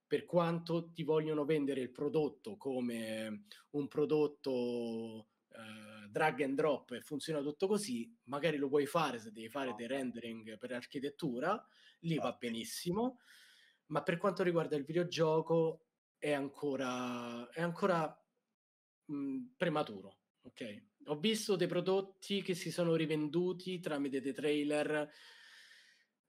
per quanto ti vogliono vendere il prodotto come ehm, un prodotto eh, drag and drop e funziona tutto così, magari lo puoi fare se devi fare dei rendering per architettura, lì va esatto. benissimo, ma per quanto riguarda il videogioco è ancora, è ancora mh, prematuro. Ok, ho visto dei prodotti che si sono rivenduti tramite dei trailer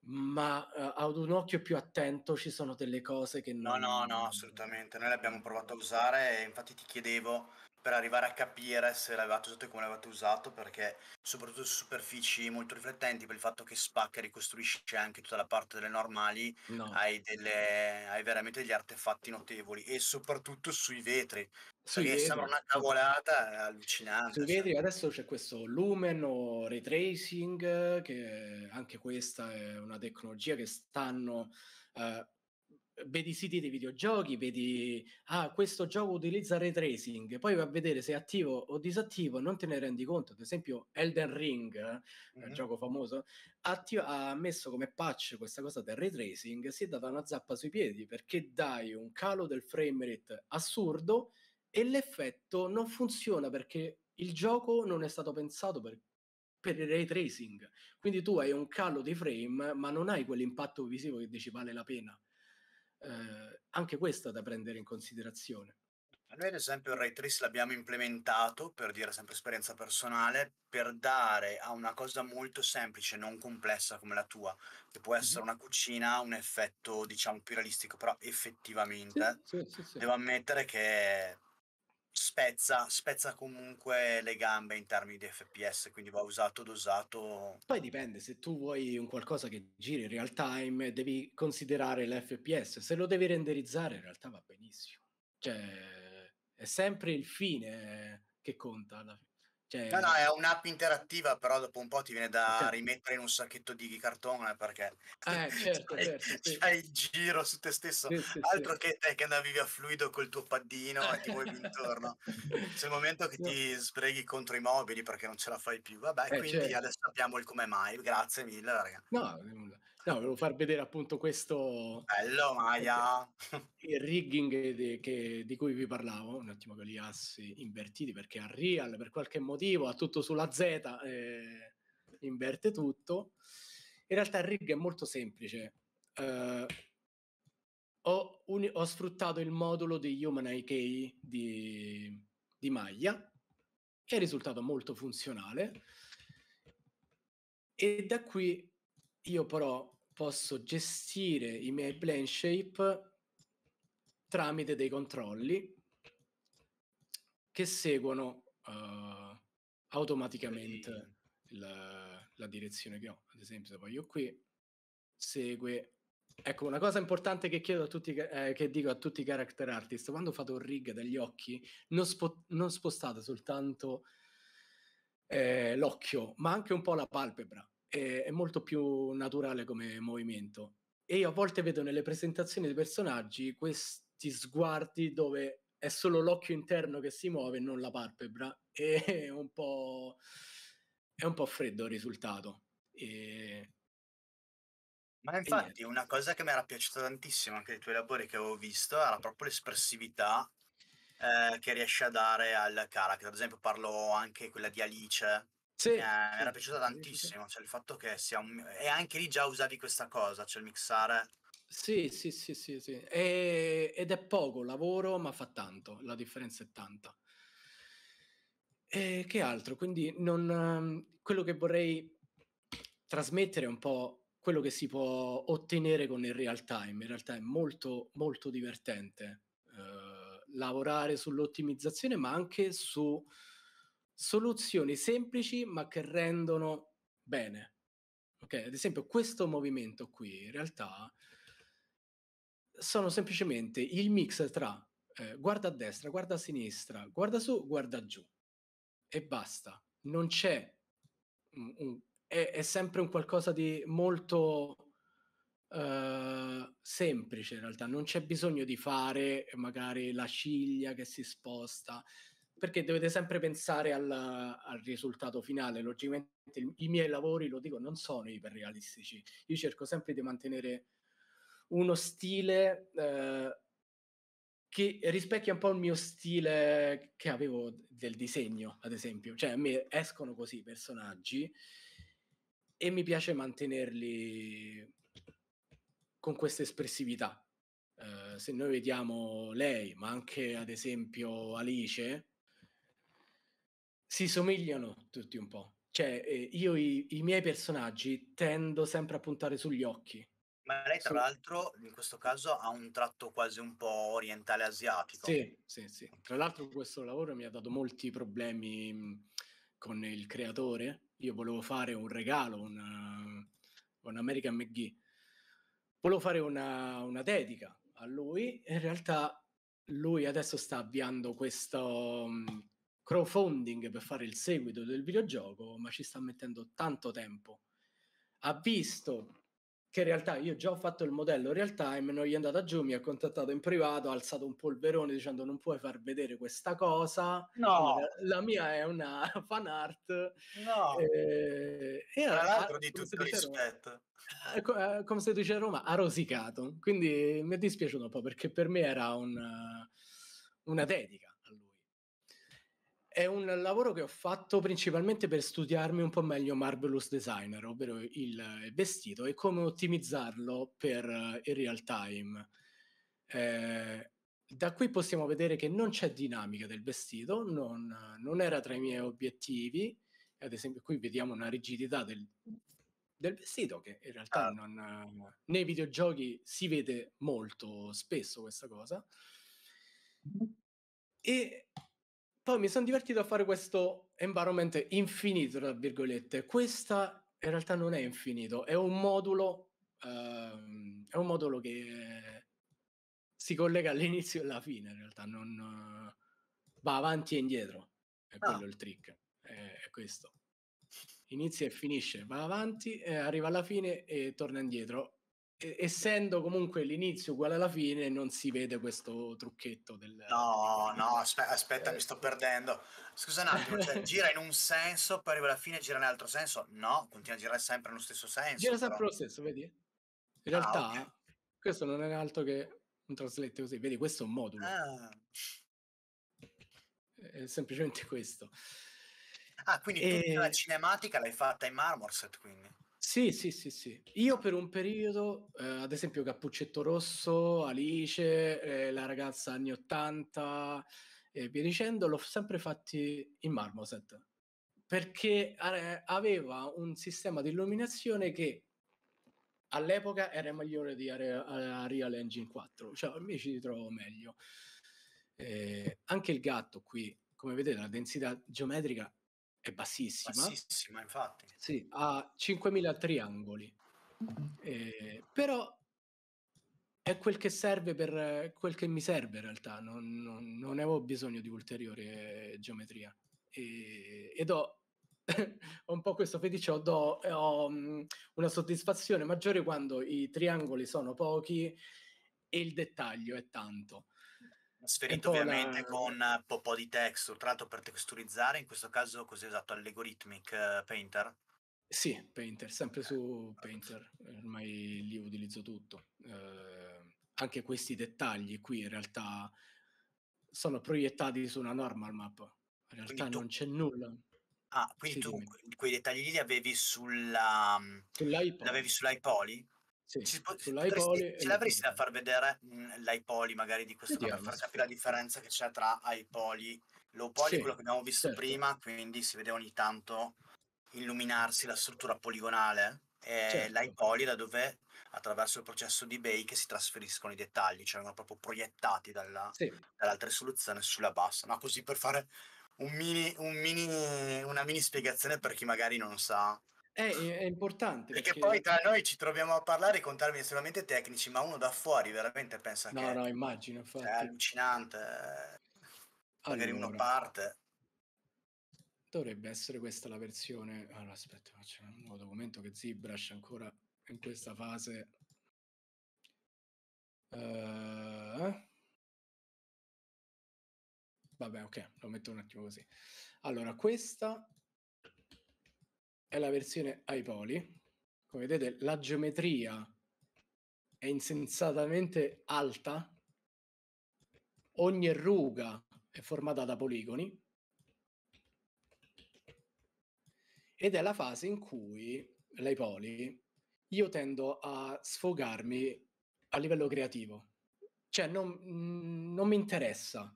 ma uh, ad un occhio più attento ci sono delle cose che non... No, no, no, assolutamente. Noi l'abbiamo provato a usare e infatti ti chiedevo per arrivare a capire se l'avevate usato e come l'avevate usato, perché soprattutto su superfici molto riflettenti, per il fatto che spacca e ricostruisce anche tutta la parte delle normali, no. hai, delle, hai, veramente degli artefatti notevoli e soprattutto sui vetri. Sui vetri. sembra una tavolata allucinante. Sui cioè. adesso c'è questo lumen o ray tracing, che anche questa è una tecnologia che stanno... Uh, vedi siti di videogiochi, vedi ah, questo gioco utilizza ray tracing, poi va a vedere se è attivo o disattivo, non te ne rendi conto. Ad esempio, Elden Ring, mm-hmm. Eh, il gioco famoso, attiv- ha messo come patch questa cosa del ray tracing, si è data una zappa sui piedi perché dai un calo del frame rate assurdo e l'effetto non funziona perché il gioco non è stato pensato per per il ray tracing. Quindi tu hai un calo di frame, ma non hai quell'impatto visivo che dici vale la pena eh, anche questo da prendere in considerazione. Noi ad esempio il Ray Trace l'abbiamo implementato, per dire sempre esperienza personale, per dare a una cosa molto semplice, non complessa come la tua, che può essere mm-hmm. una cucina, un effetto diciamo più realistico, però effettivamente sì, sì, sì, devo ammettere che spezza, spezza comunque le gambe in termini di FPS, quindi va usato, dosato. Poi dipende, se tu vuoi un qualcosa che giri in real time, devi considerare l'FPS, se lo devi renderizzare in realtà va benissimo. Cioè, è sempre il fine che conta alla fine. Cioè, no, no, è un'app interattiva, però dopo un po' ti viene da ah, certo. rimettere in un sacchetto di cartone perché [LAUGHS] eh, certo, c'hai, certo, sì. il giro su te stesso, sì, sì, altro che te che andavi via fluido col tuo paddino e ti muovi intorno. C'è il momento che ti sbreghi contro i mobili perché non ce la fai più. Vabbè, eh, quindi certo. adesso abbiamo il come mai. Grazie mille, ragazzi. No, nulla. No, volevo far vedere appunto questo... Bello Maya! [LAUGHS] Il rigging di, che, di cui vi parlavo, un attimo con gli assi invertiti perché a Real per qualche motivo ha tutto sulla Z, eh, inverte tutto. In realtà il rig è molto semplice. Uh, ho, un, ho, sfruttato il modulo di Human IK di, di Maya, che è risultato molto funzionale. E da qui io però posso gestire i miei plane shape tramite dei controlli che seguono uh, automaticamente la, la, direzione che ho. Ad esempio, se voglio qui, segue. Ecco, una cosa importante che, chiedo a tutti, eh, che dico a tutti i character artist, quando fate un rig dagli occhi, non, spo- non spostate soltanto eh, l'occhio, ma anche un po' la palpebra è, è molto più naturale come movimento. E io a volte vedo nelle presentazioni dei personaggi questi sguardi dove è solo l'occhio interno che si muove, e non la palpebra, [LAUGHS] e è un po', è un po freddo il risultato. E... Ma infatti, una cosa che mi era piaciuta tantissimo anche dei tuoi lavori che avevo visto era proprio l'espressività eh, che riesce a dare al character. Ad esempio, parlo anche quella di Alice, sì, mi eh, era piaciuta tantissimo, cioè il fatto che sia un... E anche lì già usavi questa cosa, cioè il mixare. Sì, sì, sì, sì, sì. E... ed è poco lavoro, ma fa tanto, la differenza è tanta. E che altro? Quindi non... Ehm, quello che vorrei trasmettere è un po' quello che si può ottenere con il real time. In realtà è molto, molto divertente eh, lavorare sull'ottimizzazione, ma anche su soluzioni semplici ma che rendono bene. Ok, ad esempio questo movimento qui in realtà sono semplicemente il mix tra eh, guarda a destra, guarda a sinistra, guarda su, guarda giù e basta. Non c'è un, un, è, è, sempre un qualcosa di molto uh, semplice in realtà, non c'è bisogno di fare magari la ciglia che si sposta, perché dovete sempre pensare al, al risultato finale. Logicamente i miei lavori, lo dico, non sono iperrealistici. Io cerco sempre di mantenere uno stile eh, che rispecchia un po' il mio stile che avevo del disegno, ad esempio. Cioè, a me escono così i personaggi e mi piace mantenerli con questa espressività. Uh, se noi vediamo lei, ma anche ad esempio Alice, si somigliano tutti un po'. Cioè, eh, io i, i, miei personaggi tendo sempre a puntare sugli occhi. Ma lei, tra Su... l'altro, in questo caso ha un tratto quasi un po' orientale asiatico. Sì, sì, sì. Tra l'altro, questo lavoro mi ha dato molti problemi mhmm, con il creatore. Io volevo fare un regalo, una, un American McGee. Volevo fare una, una dedica a lui. In realtà, lui adesso sta avviando questo. Mh, mhmm, crowdfunding per fare il seguito del videogioco, ma ci sta mettendo tanto tempo. Ha visto che in realtà io già ho fatto il modello real time, non gli è andata giù, mi ha contattato in privato, ha alzato un polverone dicendo non puoi far vedere questa cosa, no. la, mia è una [LAUGHS] fan art. No. E, eh, e Tra l'altro di tutto rispetto. Roma, eh, eh, come se dice a Roma, ha rosicato, quindi mi è dispiaciuto un po' perché per me era un, una dedica è un lavoro che ho fatto principalmente per studiarmi un po' meglio Marvelous Designer, ovvero il vestito e come ottimizzarlo per eh, il real time. Eh, da qui possiamo vedere che non c'è dinamica del vestito, non, non, era tra i miei obiettivi. Ad esempio, qui vediamo una rigidità del, del vestito che in realtà ah. non, nei videogiochi si vede molto spesso questa cosa. Mm-hmm. E poi mi sono divertito a fare questo environment infinito, tra virgolette. Questa in realtà non è infinito, è un modulo, ehm, è un modulo che si collega all'inizio e alla fine, in realtà non va avanti e indietro. È ah. quello il trick, è, è questo inizia e finisce, va avanti, eh, arriva alla fine e torna indietro essendo comunque l'inizio uguale alla fine, non si vede questo trucchetto del... No, no, aspe- aspetta, eh. mi sto perdendo. Scusa un attimo, cioè, [LAUGHS] gira in un senso, poi arriva alla fine e gira nell'altro senso? No, continua a girare sempre nello stesso senso. Gira sempre però. lo stesso, vedi? In ah, realtà okay. questo non è altro che un translate così, vedi, questo è un modulo. Ah. È semplicemente questo. Ah, quindi e... tutta la cinematica l'hai fatta in Marmorset, quindi... Sì, sì, sì, sì. Io per un periodo, eh, ad esempio Cappuccetto Rosso, Alice, eh, la ragazza anni 80 e eh, via dicendo, l'ho sempre fatti in marmoset perché eh, aveva un sistema di illuminazione che all'epoca era migliore di Arial eh, Engine 4, cioè mi ci ritrovo meglio. Eh, anche il gatto qui, come vedete, la densità geometrica è bassissima. Bassissima, infatti. Sì, ha 5.000 triangoli. Eh, però è quel che serve per quel che mi serve in realtà, non, non, non avevo bisogno di ulteriore eh, geometria. E, ed ho, [LAUGHS] un po' questo fetice, eh, ho, do, mm, ho una soddisfazione maggiore quando i triangoli sono pochi e il dettaglio è tanto. Sferito ovviamente la... Eh, con un po, di texture, tra l'altro per texturizzare, in questo caso cos'è usato? Allegorithmic eh, Painter? Sì, Painter, sempre eh, su Painter, ormai lì utilizzo tutto. Eh, anche questi dettagli qui in realtà sono proiettati su una normal map, in realtà tu... non c'è nulla. Ah, quindi sì, tu quei dettagli li avevi sulla... Mm, sull'iPoly? L'avevi sull'iPoly? Sì, ci, sull'iPoli ce ehm, l'avresti da far vedere mh, mhmm, l'iPoli magari di questo Vediamo, per far capire la differenza che c'è tra iPoli l'Opoli sì, è quello che abbiamo visto certo. prima quindi si vede ogni tanto illuminarsi la struttura poligonale e certo. l'iPoli da dove attraverso il processo di Bake si trasferiscono i dettagli cioè vengono proprio proiettati dalla, sì. dall'altra risoluzione sulla bassa ma così per fare un mini, un mini, una mini spiegazione per chi magari non sa eh, è, è importante. Perché, perché, poi tra noi ci troviamo a parlare con termini estremamente tecnici, ma uno da fuori veramente pensa no, che... No, no, immagino. Infatti. È allucinante. Allora, eh. Magari uno parte. Dovrebbe essere questa la versione... Allora, aspetta, faccio un nuovo documento che ZBrush ancora in questa fase... Uh... Vabbè, ok, lo metto un attimo così. Allora, questa è la versione ai poli. Come vedete, la geometria è insensatamente alta. Ogni ruga è formata da poligoni. Ed è la fase in cui l'ai poli io tendo a sfogarmi a livello creativo. Cioè, non, non mi interessa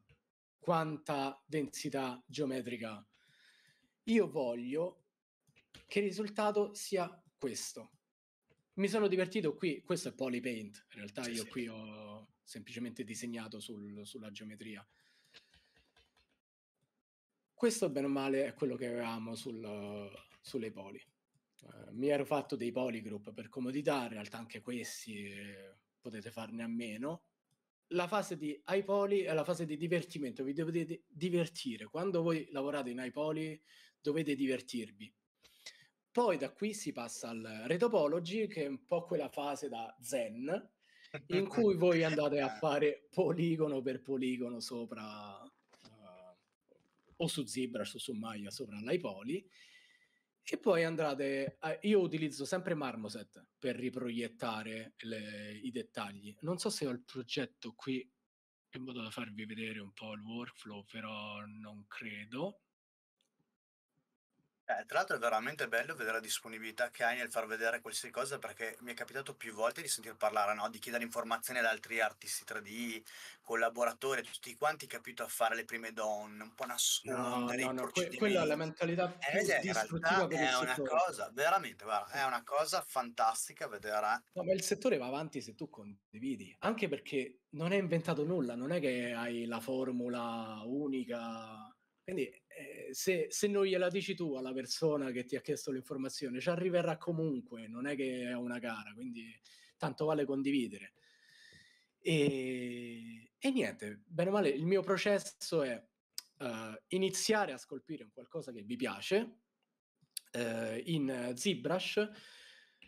quanta densità geometrica. Io voglio che il risultato sia questo. Mi sono divertito qui, questo è Polypaint, in realtà sì, io sì. qui ho semplicemente disegnato sul, sulla geometria. Questo bene o male è quello che avevamo sul, sulle poli. Uh, eh, mi ero fatto dei polygroup per comodità, in realtà anche questi eh, potete farne a meno. La fase di iPoli è la fase di divertimento, vi dovete divertire. Quando voi lavorate in iPoli dovete divertirvi. Poi da qui si passa al retopology, che è un po' quella fase da zen, in [LAUGHS] cui voi andate a eh. fare poligono per poligono sopra, uh, o su Zebra, o su maglia, sopra l'Aipoli, e poi andate, a, io utilizzo sempre Marmoset per riproiettare le, i dettagli. Non so se ho il progetto qui in modo da farvi vedere un po' il workflow, però non credo. Eh, tra l'altro è veramente bello vedere la disponibilità che hai nel far vedere qualsiasi cosa perché mi è capitato più volte di sentir parlare, no? di chiedere informazioni ad altri artisti 3D, collaboratori, tutti quanti capito a fare le prime donne, un po' nascondere no, no, no. Que- quella è la mentalità eh, più in realtà è una cosa, veramente, guarda, è una cosa fantastica vedere. No, ma il settore va avanti se tu condividi, anche perché non è inventato nulla, non è che hai la formula unica, quindi se, se, non gliela dici tu alla persona che ti ha chiesto l'informazione, ci arriverà comunque, non è che è una gara, quindi tanto vale condividere. E, e niente, bene o male, il mio processo è uh, iniziare a scolpire un qualcosa che vi piace uh, in ZBrush,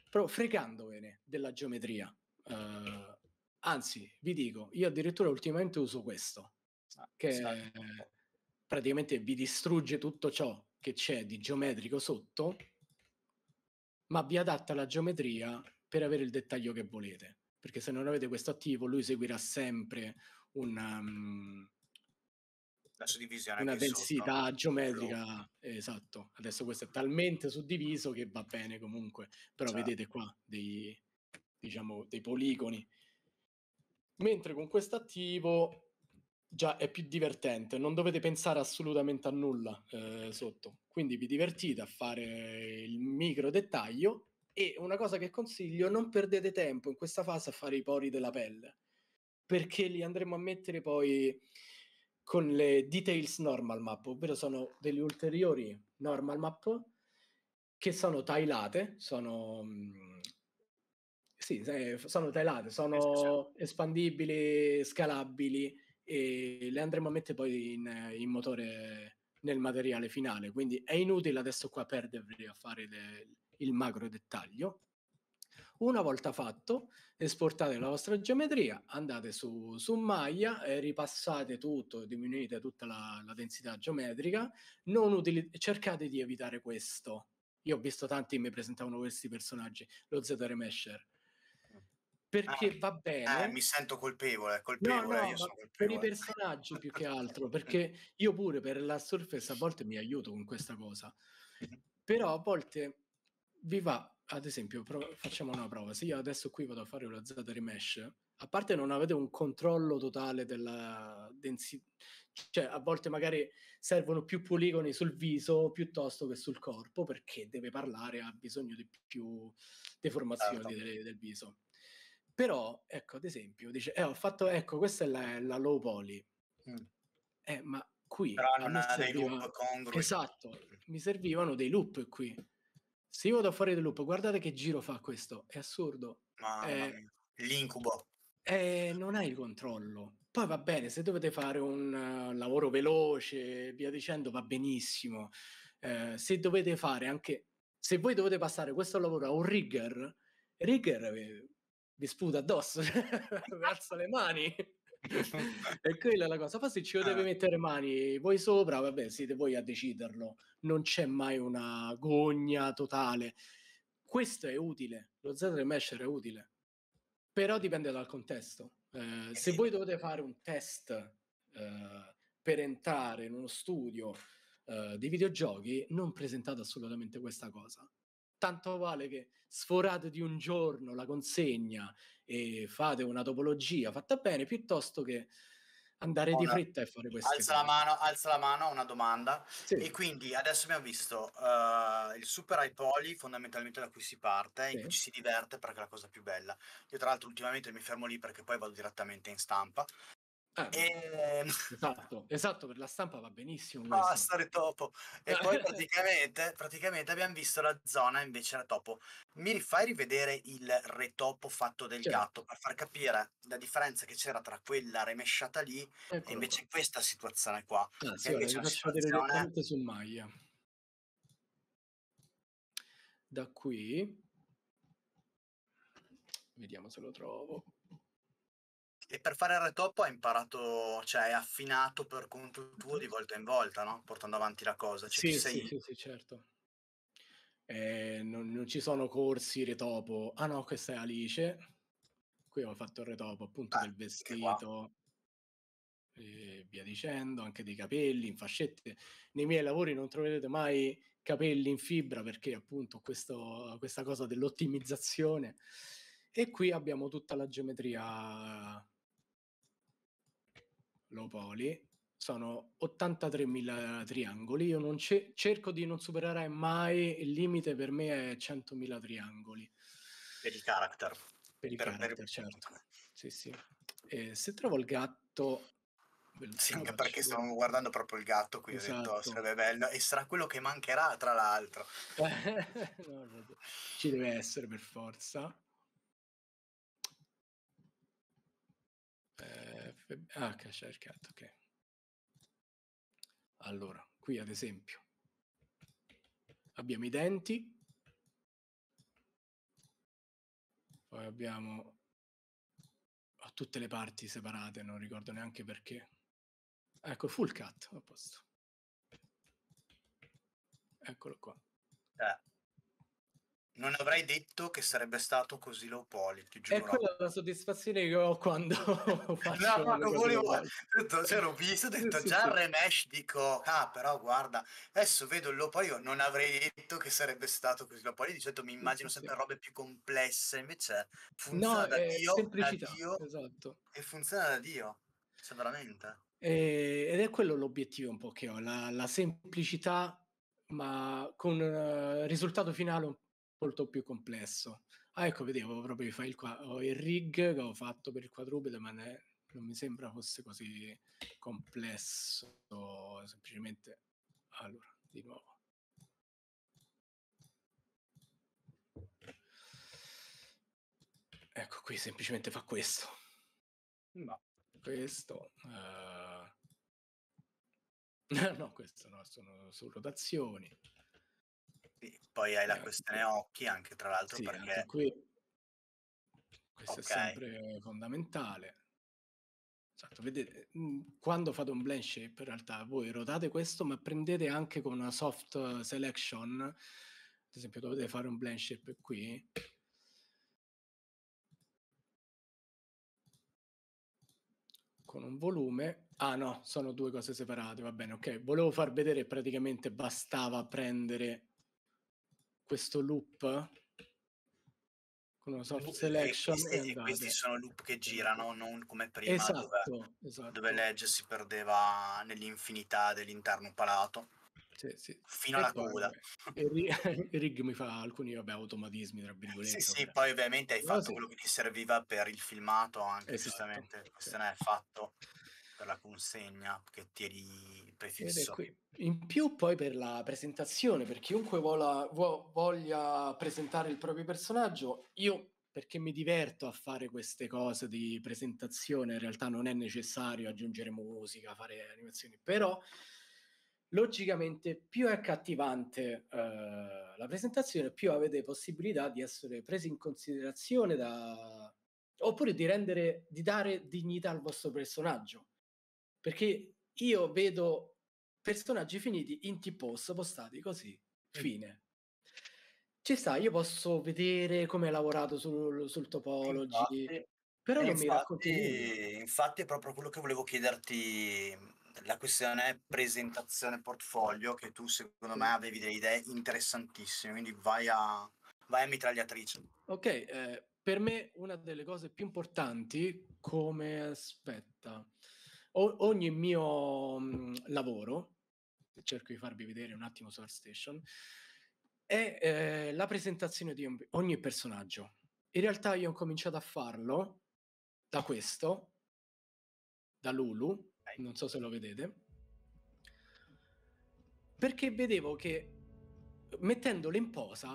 però fregandovene della geometria. Uh, anzi, vi dico, io addirittura ultimamente uso questo, ah, che esatto. è praticamente vi distrugge tutto ciò che c'è di geometrico sotto, ma vi adatta la geometria per avere il dettaglio che volete. Perché se non avete questo attivo, lui seguirà sempre um, una, um, una densità sotto. geometrica. Però... Esatto. Adesso questo è talmente suddiviso che va bene comunque. Però certo. vedete qua dei, diciamo, dei poligoni. Mentre con questo attivo già è più divertente, non dovete pensare assolutamente a nulla eh, sotto. Quindi vi divertite a fare il micro dettaglio e una cosa che consiglio, non perdete tempo in questa fase a fare i pori della pelle, perché li andremo a mettere poi con le details normal map, ovvero sono delle ulteriori normal map che sono tailate, sono mm, sì, eh, sono tailate, sono esatto. espandibili, scalabili e le andremo a mettere poi in, in motore nel materiale finale. Quindi è inutile adesso qua perdervi a fare le, il macro dettaglio. Una volta fatto, esportate la vostra geometria, andate su, su Maya e ripassate tutto, diminuite tutta la, la densità geometrica. Utili- cercate di evitare questo. Io ho visto tanti mi presentavano questi personaggi, lo Z Remesher perché ah, va eh, bene. Eh, mi sento colpevole, colpevole, no, no, colpevole, Per i personaggi più che altro, perché [LAUGHS] io pure per la Surface a volte mi aiuto con questa cosa, però a volte vi va, ad esempio, pro- facciamo una prova, se io adesso qui vado a fare lo Z Remesh, a parte non avete un controllo totale della densità, cioè a volte magari servono più poligoni sul viso piuttosto che sul corpo perché deve parlare, ha bisogno di più deformazioni certo. del, del viso però, ecco, ad esempio, dice, eh, ho fatto, ecco, questa è la, la low poly. Mm. Eh, ma qui... Però non ha dei loop congrui. Esatto, mm. mi servivano dei loop qui. Se io vado a fare dei loop, guardate che giro fa questo, è assurdo. ma eh, L'incubo. Eh, non hai il controllo. Poi va bene, se dovete fare un uh, lavoro veloce, via dicendo, va benissimo. Eh, se dovete fare anche... Se voi dovete passare questo lavoro a un rigger, rigger eh, vi sputa addosso, alza [LAUGHS] cioè, le mani. e quella è la cosa. Forse ci lo deve eh. mettere mani voi sopra, vabbè, siete voi a deciderlo. Non c'è mai una gogna totale. Questo è utile, lo Z3 Mesh è utile, però dipende dal contesto. Eh, eh se voi dovete fare un test eh, per entrare in uno studio eh, di videogiochi, non presentate assolutamente questa cosa tanto vale che sforate di un giorno la consegna e fate una topologia fatta bene, piuttosto che andare Ora, di fretta e fare questo. Alza, la mano, alza la mano, una domanda. Sì. E quindi adesso abbiamo visto uh, il Super iPoly, fondamentalmente da cui si parte, sì. in cui ci si diverte perché è la cosa più bella. Io tra l'altro ultimamente mi fermo lì perché poi vado direttamente in stampa. Eh, ah, e... Ehm, esatto, esatto, per la stampa va benissimo. Basta storia topo. E [LAUGHS] poi praticamente, praticamente, abbiamo visto la zona invece era topo. Mi fai rivedere il retopo fatto del certo. gatto per far capire la differenza che c'era tra quella remesciata lì Eccolo e invece questa situazione qua. Ah, sì, ora, faccio vedere direttamente su Maya. Da qui vediamo se lo trovo. E per fare il retoppo hai imparato, cioè hai affinato per conto tuo di volta in volta, no? Portando avanti la cosa. Cioè, sì, sei... sì, sì, sì, certo. Eh, non, non, ci sono corsi retopo. Ah no, questa è Alice. Qui ho fatto il retopo appunto ah, del vestito e via dicendo, anche dei capelli in fascette. Nei miei lavori non troverete mai capelli in fibra perché appunto questo, questa cosa dell'ottimizzazione. E qui abbiamo tutta la geometria Lopoli, sono 83.000 triangoli, io non ce- cerco di non superare mai il limite, per me è 100.000 triangoli. Per il character. Per il per character, per... certo. Sì, sì. E se trovo il gatto... Sì, anche perché stiamo guardando proprio il gatto qui, esatto. ho detto, esatto. sarebbe bello, e sarà quello che mancherà, tra l'altro. [LAUGHS] ci deve essere per forza. Ehm, ah, caccia il cat, ok. Allora, qui ad esempio abbiamo i denti, poi abbiamo a tutte le parti separate, non ricordo neanche perché. Ecco, full cut, a posto. Eccolo qua. Eh. Non avrei detto che sarebbe stato così low poly, ti giuro. È quella la soddisfazione che ho quando [LAUGHS] faccio No, no, non volevo... Tutto, [LAUGHS] cioè, l'ho visto, ho detto sì, già sì, remesh, dico, ah, però guarda, adesso vedo il low poly, io non avrei detto che sarebbe stato così low poly, di certo mi immagino sì, sempre robe più complesse, invece funziona no, da Dio, semplicità, da Dio, esatto. e funziona da Dio, cioè veramente. E, ed è quello l'obiettivo un po' che ho, la, la semplicità ma con uh, risultato finale un molto più complesso. Ah, ecco, vedevo proprio i file qua, ho il rig che ho fatto per il quadrupede, ma ne, non mi sembra fosse così complesso, semplicemente... Allora, di nuovo. Ecco qui, semplicemente fa questo. No, questo... Uh... [LAUGHS] no, questo no, sono, su rotazioni poi hai la eh, questione occhi anche, tra l'altro, sì, perché... Qui, questo okay. è sempre fondamentale. Esatto, vedete, mhmm, quando fate un blend shape in realtà voi rotate questo ma prendete anche con una soft selection, ad esempio dovete fare un blend shape qui, con un volume. Ah no, sono due cose separate, va bene, ok. Volevo far vedere praticamente bastava prendere questo loop con una soft selection. Questi, questi, sono loop che girano, non come prima, esatto, dove, esatto. dove l'edge si perdeva nell'infinità dell'interno palato. Sì, sì. Fino e alla poi, coda. E [LAUGHS] Rig mi fa alcuni vabbè, automatismi, tra virgolette. Sì, sì, poi ovviamente hai fatto no, quello che ti serviva per il filmato, anche esatto. giustamente, questo ne hai fatto per la consegna che tieni prefisso. In più poi per la presentazione, per chiunque vola, vo- voglia presentare il proprio personaggio, io perché mi diverto a fare queste cose di presentazione, in realtà non è necessario aggiungere musica, fare animazioni, però logicamente più è accattivante eh, la presentazione, più avete possibilità di essere presi in considerazione da... oppure di, rendere, di dare dignità al vostro personaggio. Perché io vedo personaggi finiti in T-post postati così, fine. Ci sta, io posso vedere come hai lavorato sul, sul topology, infatti, però non infatti, mi racconti. Infatti è proprio quello che volevo chiederti, la questione presentazione portfolio, che tu secondo me avevi delle idee interessantissime, quindi vai a, vai a mitragliatrice. Ok, eh, per me una delle cose più importanti come... aspetta o- ogni mio mh, mhmm, lavoro, cerco di farvi vedere un attimo su Soulstation, è eh, la presentazione di ogni personaggio. In realtà io ho cominciato a farlo da questo, da Lulu, non so se lo vedete, perché vedevo che mettendolo in posa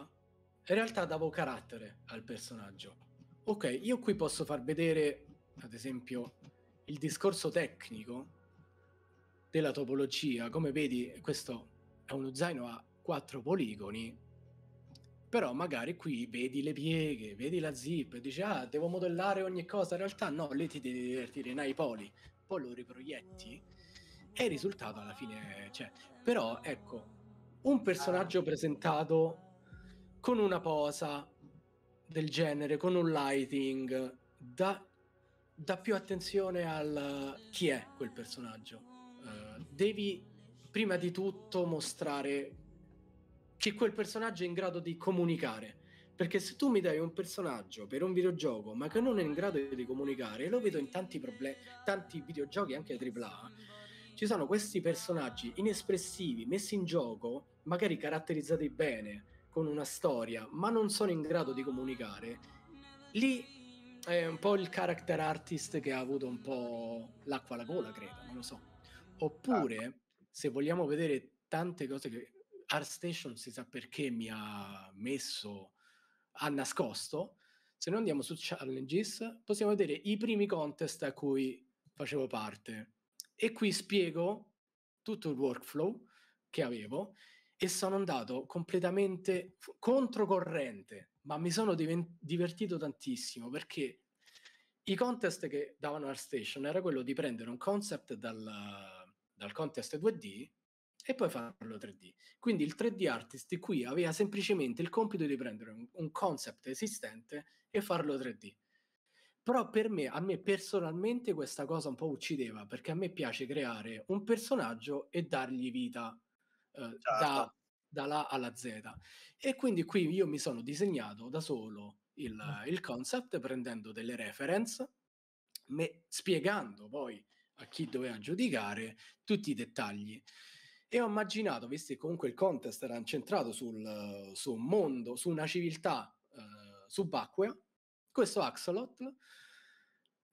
in realtà davo carattere al personaggio. Ok, io qui posso far vedere, ad esempio, il discorso tecnico della topologia, come vedi, questo è uno zaino a quattro poligoni, però magari qui vedi le pieghe, vedi la zip, dici ah devo modellare ogni cosa, in realtà no, lì ti devi divertire nei poli, poi lo riproietti e il risultato alla fine c'è. Però ecco, un personaggio presentato con una posa del genere, con un lighting, da dà più attenzione al eh, chi è quel personaggio. Uh, devi prima di tutto mostrare che quel personaggio è in grado di comunicare. Perché se tu mi dai un personaggio per un videogioco ma che non è in grado di comunicare, lo vedo in tanti, problem- tanti videogiochi anche AAA, ci sono questi personaggi inespressivi messi in gioco, magari caratterizzati bene, con una storia, ma non sono in grado di comunicare. Lì è un po' il character artist che ha avuto un po' l'acqua alla gola, credo, non lo so. Oppure, ah. se vogliamo vedere tante cose che Art Station si sa perché mi ha messo a nascosto, se noi andiamo su challenges, possiamo vedere i primi contest a cui facevo parte. E qui spiego tutto il workflow che avevo e sono andato completamente controcorrente ma mi sono diven- divertito tantissimo perché i contest che davano al station era quello di prendere un concept dal, dal contest 2D e poi farlo 3D. Quindi il 3D artist qui aveva semplicemente il compito di prendere un, un concept esistente e farlo 3D. Però per me, a me personalmente questa cosa un po' uccideva, perché a me piace creare un personaggio e dargli vita eh, certo. da dalla A alla Z. E quindi qui io mi sono disegnato da solo il, ah. il concept prendendo delle reference, me, spiegando poi a chi doveva giudicare tutti i dettagli. E ho immaginato, visto che comunque il contest era incentrato sul, su un mondo, su una civiltà eh, subacquea, questo Axolot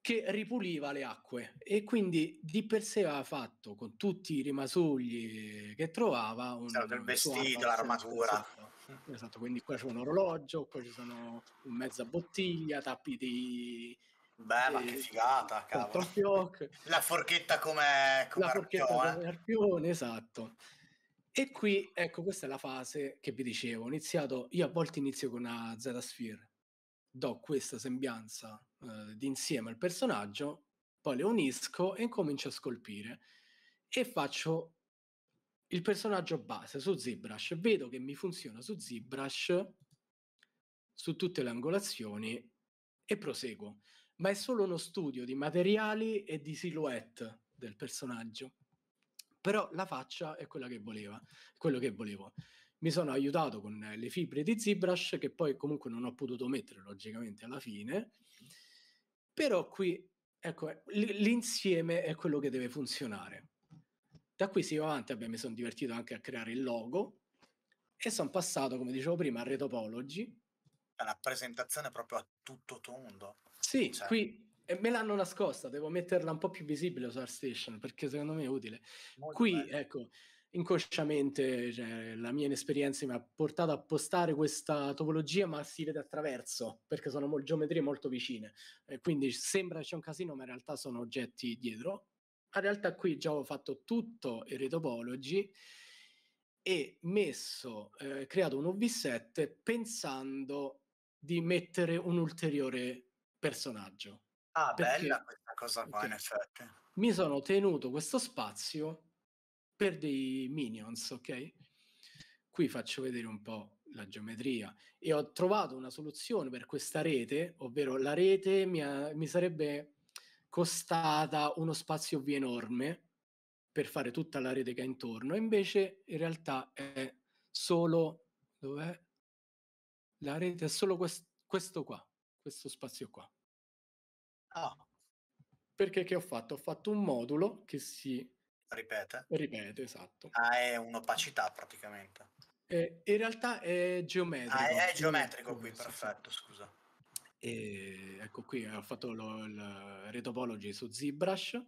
che ripuliva le acque e quindi di per sé aveva fatto con tutti i rimasugli che trovava un, il vestito, l'armatura esatto, esatto. esatto. quindi qua c'è un orologio qua ci sono un mezza bottiglia tappi di Beh, ma eh, che figata, cavolo. La forchetta come, come La forchetta arpione. arpione, esatto. E qui, ecco, questa è la fase che vi dicevo. Ho iniziato, io a volte inizio con una Z-Sphere, do questa sembianza eh, d'insieme al personaggio, poi le unisco e comincio a scolpire e faccio il personaggio base su ZBrush. Vedo che mi funziona su ZBrush su tutte le angolazioni e proseguo. Ma è solo uno studio di materiali e di silhouette del personaggio. Però la faccia è quella che voleva, quello che volevo. Mi sono aiutato con le fibre di ZBrush che poi comunque non ho potuto mettere logicamente alla fine però qui, ecco, eh, l'insieme è quello che deve funzionare. Da qui si va avanti, vabbè, mi sono divertito anche a creare il logo e sono passato, come dicevo prima, a Retopology. La presentazione proprio a tutto tondo. Sì, cioè... qui me l'hanno nascosta, devo metterla un po' più visibile su ArtStation perché secondo me è utile. Molto qui, bello. ecco, inconsciamente cioè, la mia inesperienza mi ha portato a postare questa topologia ma si vede attraverso perché sono mo- geometrie molto vicine eh, quindi sembra c'è un casino ma in realtà sono oggetti dietro in realtà qui già ho fatto tutto il retopology e messo, eh, creato un OV7 pensando di mettere un ulteriore personaggio. Ah, Perché, bella questa cosa qua, okay. in effetti. Mi sono tenuto questo spazio per dei minions, ok? Qui faccio vedere un po' la geometria e ho trovato una soluzione per questa rete, ovvero la rete mi, ha, mi sarebbe costata uno spazio V enorme per fare tutta la rete che è intorno, invece in realtà è solo... Dov'è? La rete è solo quest- questo qua, questo spazio qua. Ah. Perché che ho fatto? Ho fatto un modulo che si Ripete. Ripete, esatto. Ah, è un'opacità praticamente. Eh, in realtà è geometrico. Ah, è, è geometrico qui, perfetto, sì. scusa. E, ecco qui, ho fatto lo, il retopology su ZBrush.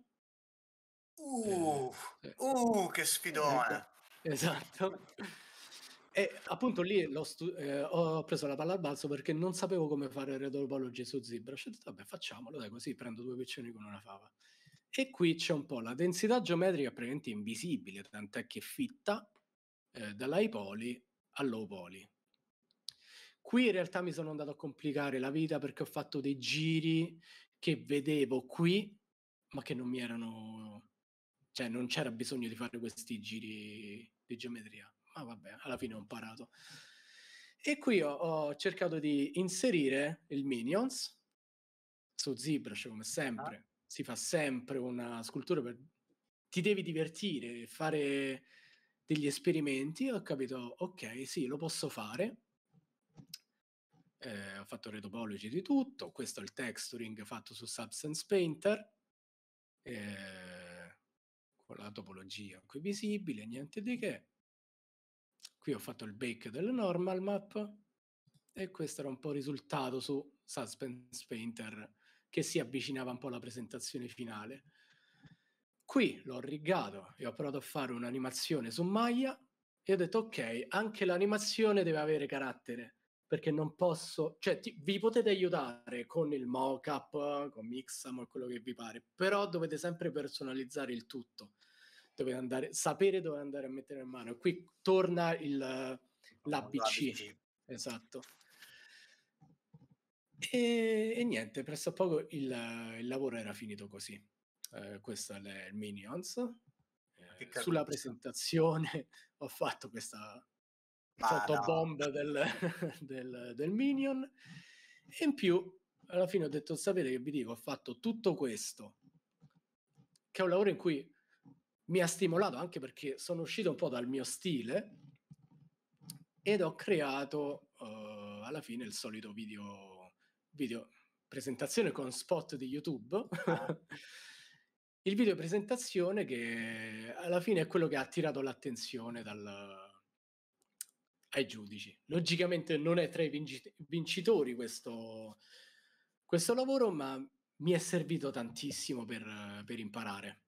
Uh, eh, uh che sfidone! Eh, esatto. E appunto lì stu- eh, ho preso la palla al balzo perché non sapevo come fare il retopology su ZBrush. Ho detto, vabbè, facciamolo, dai, così prendo due piccioni con una fava. E qui c'è un po' la densità geometrica praticamente invisibile, tant'è che è fitta eh, dall'high poly all'low poly. Qui in realtà mi sono andato a complicare la vita perché ho fatto dei giri che vedevo qui, ma che non mi erano... cioè non c'era bisogno di fare questi giri di geometria. Ma vabbè, alla fine ho imparato. E qui ho, ho cercato di inserire il Minions su ZBrush come ah. sempre si fa sempre una scultura per... Ti devi divertire, fare degli esperimenti. Ho capito, ok, sì, lo posso fare. Eh, ho fatto retopology di tutto. Questo è il texturing fatto su Substance Painter. Eh, con la topologia qui visibile, niente di che. Qui ho fatto il bake del normal map e questo era un po' il risultato su Suspense Painter che si avvicinava un po' alla presentazione finale. Qui l'ho rigato e ho provato a fare un'animazione su Maya e ho detto ok, anche l'animazione deve avere carattere perché non posso, cioè ti, vi potete aiutare con il mockup, con Mixamo, quello che vi pare, però dovete sempre personalizzare il tutto, dovete andare, sapere dove andare a mettere in mano. Qui torna il, l'ABC, esatto. E, e niente, presso poco il, il, lavoro era finito così. Eh, questo è il Minions. Eh, sulla presentazione [LAUGHS] ho fatto questa Ma fotobomba no. del, [LAUGHS] del, del Minion. E in più, alla fine ho detto, sapete che vi dico, ho fatto tutto questo, che è un lavoro in cui mi ha stimolato anche perché sono uscito un po' dal mio stile ed ho creato uh, alla fine il solito video video presentazione con spot di YouTube. [LAUGHS] il video presentazione che alla fine è quello che ha attirato l'attenzione dal... ai giudici. Logicamente non è tra i vincitori questo, questo lavoro, ma mi è servito tantissimo per, per imparare.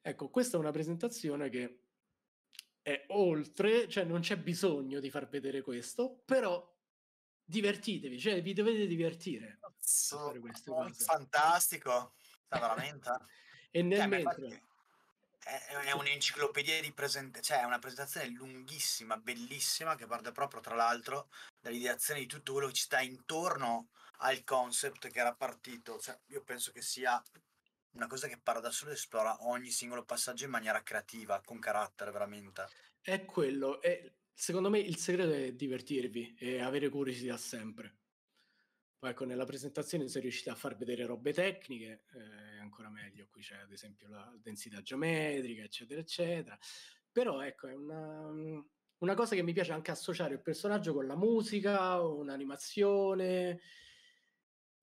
Ecco, questa è una presentazione che è oltre, cioè non c'è bisogno di far vedere questo, però divertitevi, cioè vi dovete divertire. per Oh, oh, fantastico, veramente. [LAUGHS] e nel eh, mentre... È, è un'enciclopedia di presente, cioè è una presentazione lunghissima, bellissima, che parte proprio tra l'altro dall'ideazione di tutto quello che ci sta intorno al concept che era partito. Cioè, io penso che sia una cosa che parla da Paradossolo esplora ogni singolo passaggio in maniera creativa, con carattere veramente. È quello, è, secondo me il segreto è divertirvi e avere curiosità sempre. Poi ecco, nella presentazione sono riusciti a far vedere robe tecniche, eh, ancora meglio, qui c'è ad esempio la densità geometrica, eccetera, eccetera. Però ecco, è una, una cosa che mi piace anche associare il personaggio con la musica, un'animazione,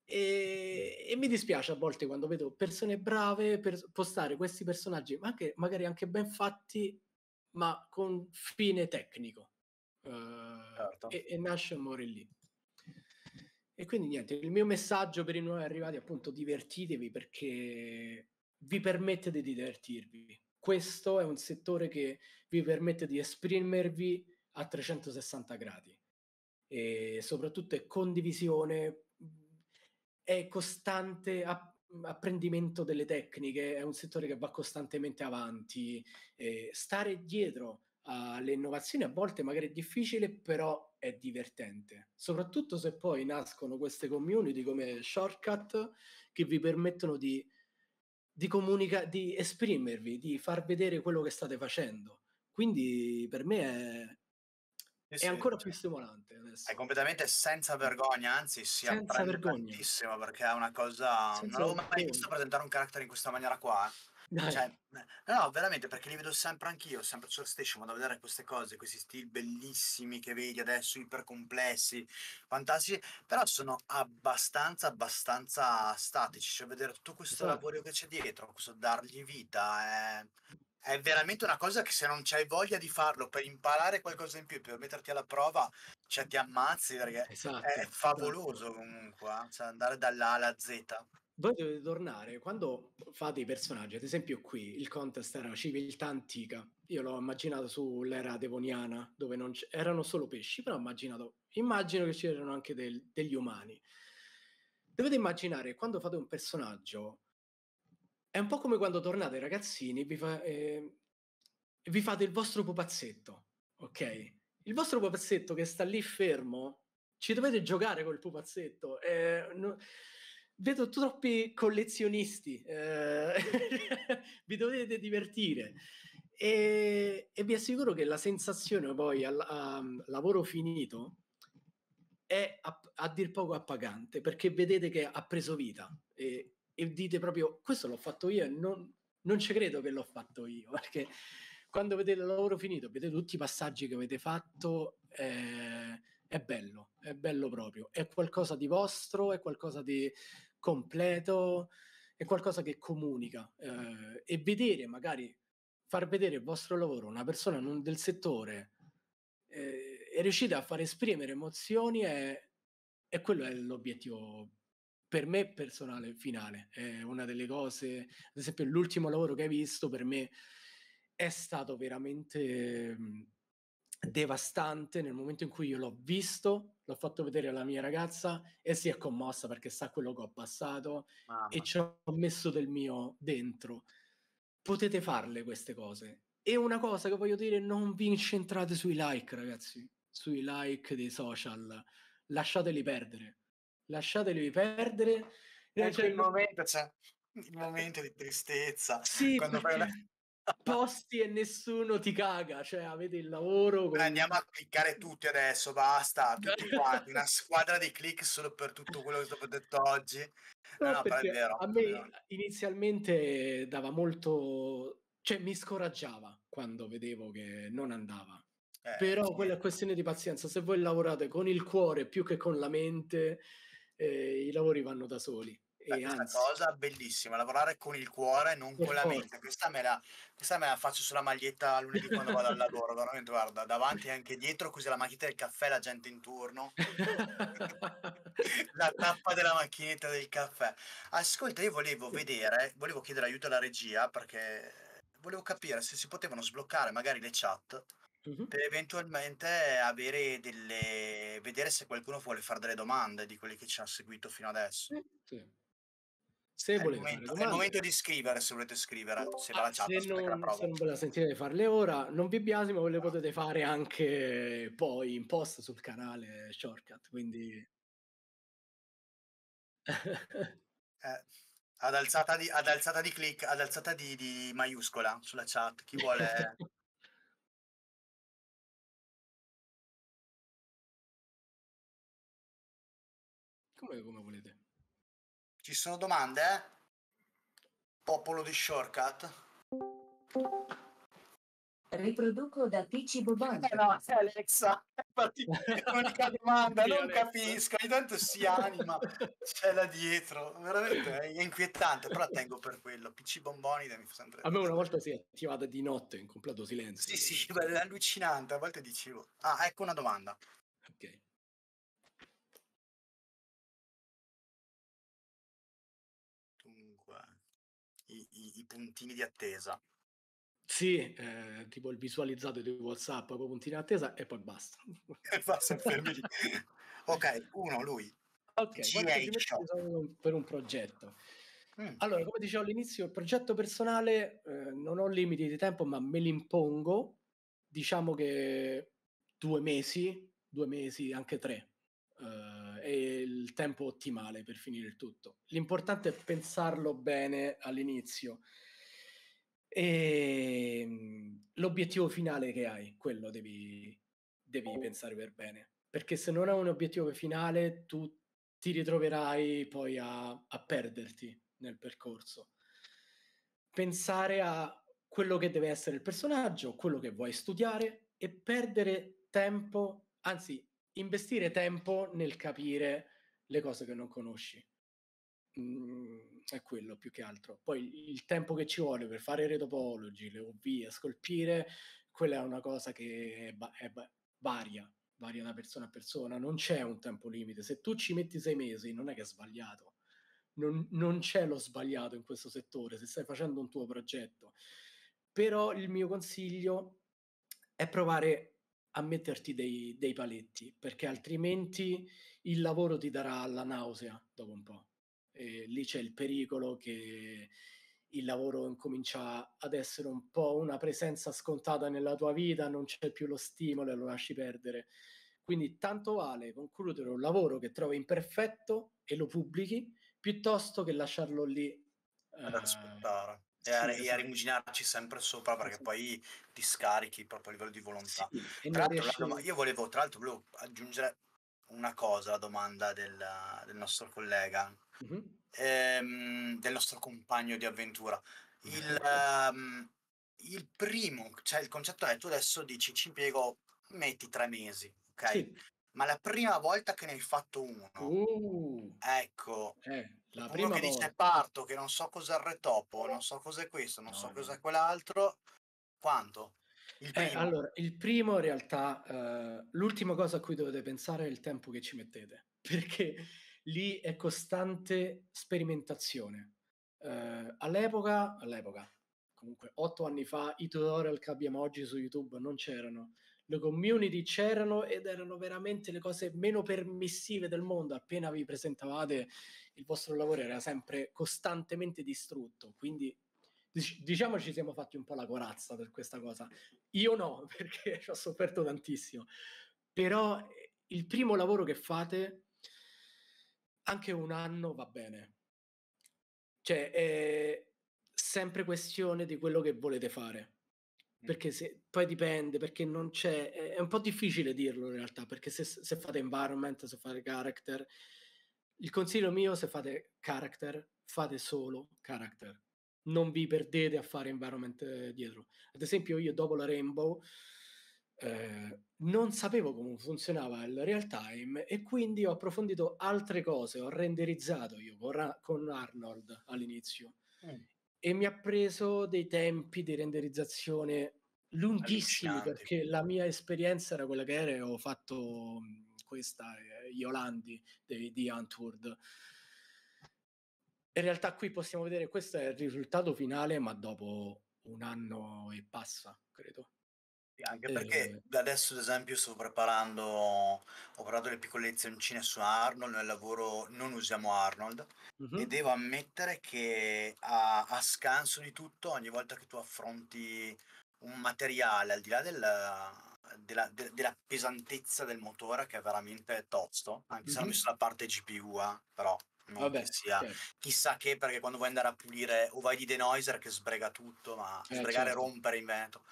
e, e, mi dispiace a volte quando vedo persone brave per postare questi personaggi, ma anche, magari anche ben fatti, ma con fine tecnico. Uh, certo. e, e nasce amore lì. E quindi niente, il mio messaggio per i nuovi arrivati è appunto divertitevi perché vi permette di divertirvi. Questo è un settore che vi permette di esprimervi a 360 gradi e soprattutto è condivisione è costante app- apprendimento delle tecniche, è un settore che va costantemente avanti. Eh, stare dietro alle innovazioni a volte magari è difficile, però è divertente, soprattutto se poi nascono queste community come shortcut che vi permettono di, di, comunica- di esprimervi, di far vedere quello che state facendo. Quindi per me è, sì, è ancora più stimolante adesso. È completamente senza vergogna, anzi si senza vergogna. tantissimo perché è una cosa... Senza non l'avevo mai visto presentare un carattere in questa maniera qua. Cioè, eh, no, veramente, perché li vedo sempre anch'io, sempre su Station, vado a vedere queste cose, questi stili bellissimi che vedi adesso, iper complessi, fantastici, però sono abbastanza, abbastanza statici, cioè vedere tutto questo sì. Certo. lavoro che c'è dietro, questo dargli vita, è è veramente una cosa che se non c'hai voglia di farlo per imparare qualcosa in più, per metterti alla prova, cioè ti ammazzi perché esatto. è esatto. favoloso comunque, eh, cioè andare dalla alla Z. Voi dovete tornare, quando fate i personaggi, ad esempio qui, il contest era civiltà antica, io l'ho immaginato sull'era devoniana, dove non c- erano solo pesci, però immaginato, immagino che c'erano anche del, degli umani. Dovete immaginare, quando fate un personaggio, è un po' come quando tornate ragazzini e vi, fa, eh, vi fate il vostro pupazzetto, ok? Il vostro pupazzetto che sta lì fermo, ci dovete giocare col pupazzetto. Eh, no, vedo troppi collezionisti, eh, [LAUGHS] vi dovete divertire. E, e, vi assicuro che la sensazione poi al, al lavoro finito è a, a, dir poco appagante perché vedete che ha preso vita e e dite proprio questo l'ho fatto io e non, non ci credo che l'ho fatto io, [LAUGHS] perché quando vedete il lavoro finito, vedete tutti i passaggi che avete fatto, eh, è bello, è bello proprio, è qualcosa di vostro, è qualcosa di completo, è qualcosa che comunica eh, e vedere magari far vedere il vostro lavoro una persona non del settore eh, è riuscita a far esprimere emozioni è, e quello è l'obiettivo per me personale finale è una delle cose ad esempio l'ultimo lavoro che hai visto per me è stato veramente mhmm, devastante nel momento in cui io l'ho visto l'ho fatto vedere alla mia ragazza e si è commossa perché sa quello che ho passato Mamma. e ah. ci ho messo del mio dentro potete farle queste cose e una cosa che voglio dire non vi incentrate sui like ragazzi sui like dei social lasciateli perdere lasciateli perdere. E eh, ecco c'è cioè, il momento, cioè, il momento di tristezza. Sì, quando fai una... [LAUGHS] posti e nessuno ti caga, cioè avete il lavoro. Con... Andiamo a cliccare tutti adesso, basta, [LAUGHS] tutti quanti, una squadra di click solo per tutto quello che ho detto oggi. No, no, vero, a me però. inizialmente dava molto, cioè mi scoraggiava quando vedevo che non andava. Eh, però sì. quella è questione di pazienza, se voi lavorate con il cuore più che con la mente, eh, i lavori vanno da soli. Beh, questa anzi, cosa bellissima, lavorare con il cuore e non con la mente. Questa me, la, questa me, la, faccio sulla maglietta lunedì quando vado al lavoro, veramente guarda, davanti e anche dietro, così la macchinetta del caffè, la gente intorno, [LAUGHS] la tappa della macchinetta del caffè. Ascolta, io volevo vedere, volevo chiedere aiuto alla regia perché volevo capire se si potevano sbloccare magari le chat Uh-huh. Per eventualmente avere delle... vedere se qualcuno vuole fare delle domande di quelli che ci ha seguito fino adesso. Sì. Se è, volete il momento, è il momento di scrivere se volete scrivere se, ah, chat, se, non, se non, ve la sentite di farle ora non vi biasimo ve le potete fare anche poi in post sul canale shortcut quindi eh, ad alzata di ad alzata di click ad alzata di, di maiuscola sulla chat chi vuole Come, come volete. Ci sono domande, eh? Popolo di shortcut. Riproduco da PC Boban. Eh no, sei eh, Alexa, infatti l'unica [LAUGHS] domanda, non Alexa. capisco, ogni tanto si anima, c'è là dietro, veramente è inquietante, però tengo per quello, PC Bomboni mi fa sempre... A me una volta si è attivata di notte in completo silenzio. Sì, sì, è allucinante, a volte dicevo, ah, ecco una domanda. Ok. puntini di attesa. Sì, eh, tipo il visualizzato di WhatsApp, proprio puntini di attesa e poi basta. [LAUGHS] ok, uno, lui. Ok, per un progetto. Mm. Allora, come dicevo all'inizio, il progetto personale eh, non ho limiti di tempo, ma me li impongo, diciamo che due mesi, due mesi, anche tre. Eh, è il tempo ottimale per finire il tutto. L'importante è pensarlo bene all'inizio. E ehm, l'obiettivo finale che hai, quello devi, devi oh. pensare per bene. Perché se non hai un obiettivo finale, tu ti ritroverai poi a, a perderti nel percorso. Pensare a quello che deve essere il personaggio, quello che vuoi studiare e perdere tempo, anzi investire tempo nel capire le cose che non conosci. Mm, è quello più che altro. Poi il tempo che ci vuole per fare le le OV, a scolpire, quella è una cosa che è ba- è ba- varia, varia da persona a persona. Non c'è un tempo limite. Se tu ci metti sei mesi, non è che è sbagliato. Non, non c'è lo sbagliato in questo settore se stai facendo un tuo progetto. Però il mio consiglio è provare a metterti dei, dei paletti, perché altrimenti il lavoro ti darà la nausea dopo un po'. E lì c'è il pericolo che il lavoro incomincia ad essere un po' una presenza scontata nella tua vita, non c'è più lo stimolo e lo lasci perdere. Quindi tanto vale concludere un lavoro che trovi imperfetto e lo pubblichi piuttosto che lasciarlo lì ad eh, aspettare e a, sì, e a esatto. rimuginarci sempre sopra perché sì. Esatto. poi ti scarichi proprio a livello di volontà. Sì, tra l'altro, la, io volevo, tra l'altro, volevo aggiungere una cosa alla domanda del, del nostro collega, mm-hmm. ehm, del nostro compagno di avventura. Il, ecco. ehm, il primo, cioè il concetto è tu adesso dici ci impiego, metti tre mesi, ok? Sì ma la prima volta che ne hai fatto uno, uh, ecco, eh, la prima che volta. dice parto, che non so cos'è il retopo, non so cos'è questo, non no, so no. cos'è quell'altro, quanto? Il eh, allora, il primo in realtà, eh, l'ultima cosa a cui dovete pensare è il tempo che ci mettete, [LAUGHS] perché lì è costante sperimentazione. Eh, all'epoca, all'epoca, comunque otto anni fa, i tutorial che abbiamo oggi su YouTube non c'erano, le community c'erano ed erano veramente le cose meno permissive del mondo. Appena vi presentavate, il vostro lavoro era sempre costantemente distrutto. Quindi diciamo ci siamo fatti un po' la corazza per questa cosa. Io no, [LAUGHS] perché ci ho sofferto tantissimo. Però eh, il primo lavoro che fate, anche un anno va bene. Cioè, è sempre questione di quello che volete fare perché se, poi dipende, perché non c'è, è un po' difficile dirlo in realtà, perché se, se, fate environment, se fate character, il consiglio mio se fate character, fate solo character, non vi perdete a fare environment eh, dietro. Ad esempio io dopo la Rainbow eh, non sapevo come funzionava il real time e quindi ho approfondito altre cose, ho renderizzato io con, con Arnold all'inizio. Mm e mi ha preso dei tempi di renderizzazione lunghissimi perché la mia esperienza era quella che era e ho fatto mm, questa eh, Yolandi di, di Antwoord. In realtà qui possiamo vedere questo è il risultato finale ma dopo un anno e passa, credo. Anche perché eh, adesso, ad esempio, sto preparando, ho preparato le piccole lezioncine su Arnold, nel lavoro non usiamo Arnold uh-huh. e devo ammettere che a, a, scanso di tutto, ogni volta che tu affronti un materiale, al di là della, della, de, della pesantezza del motore che è veramente tosto, anche uh-huh. se ho messo la parte GPU, eh, però non Vabbè, che sia certo. chissà che perché quando vuoi andare a pulire o vai di denoiser che sbrega tutto, ma eh, sbregare e certo. rompere in vento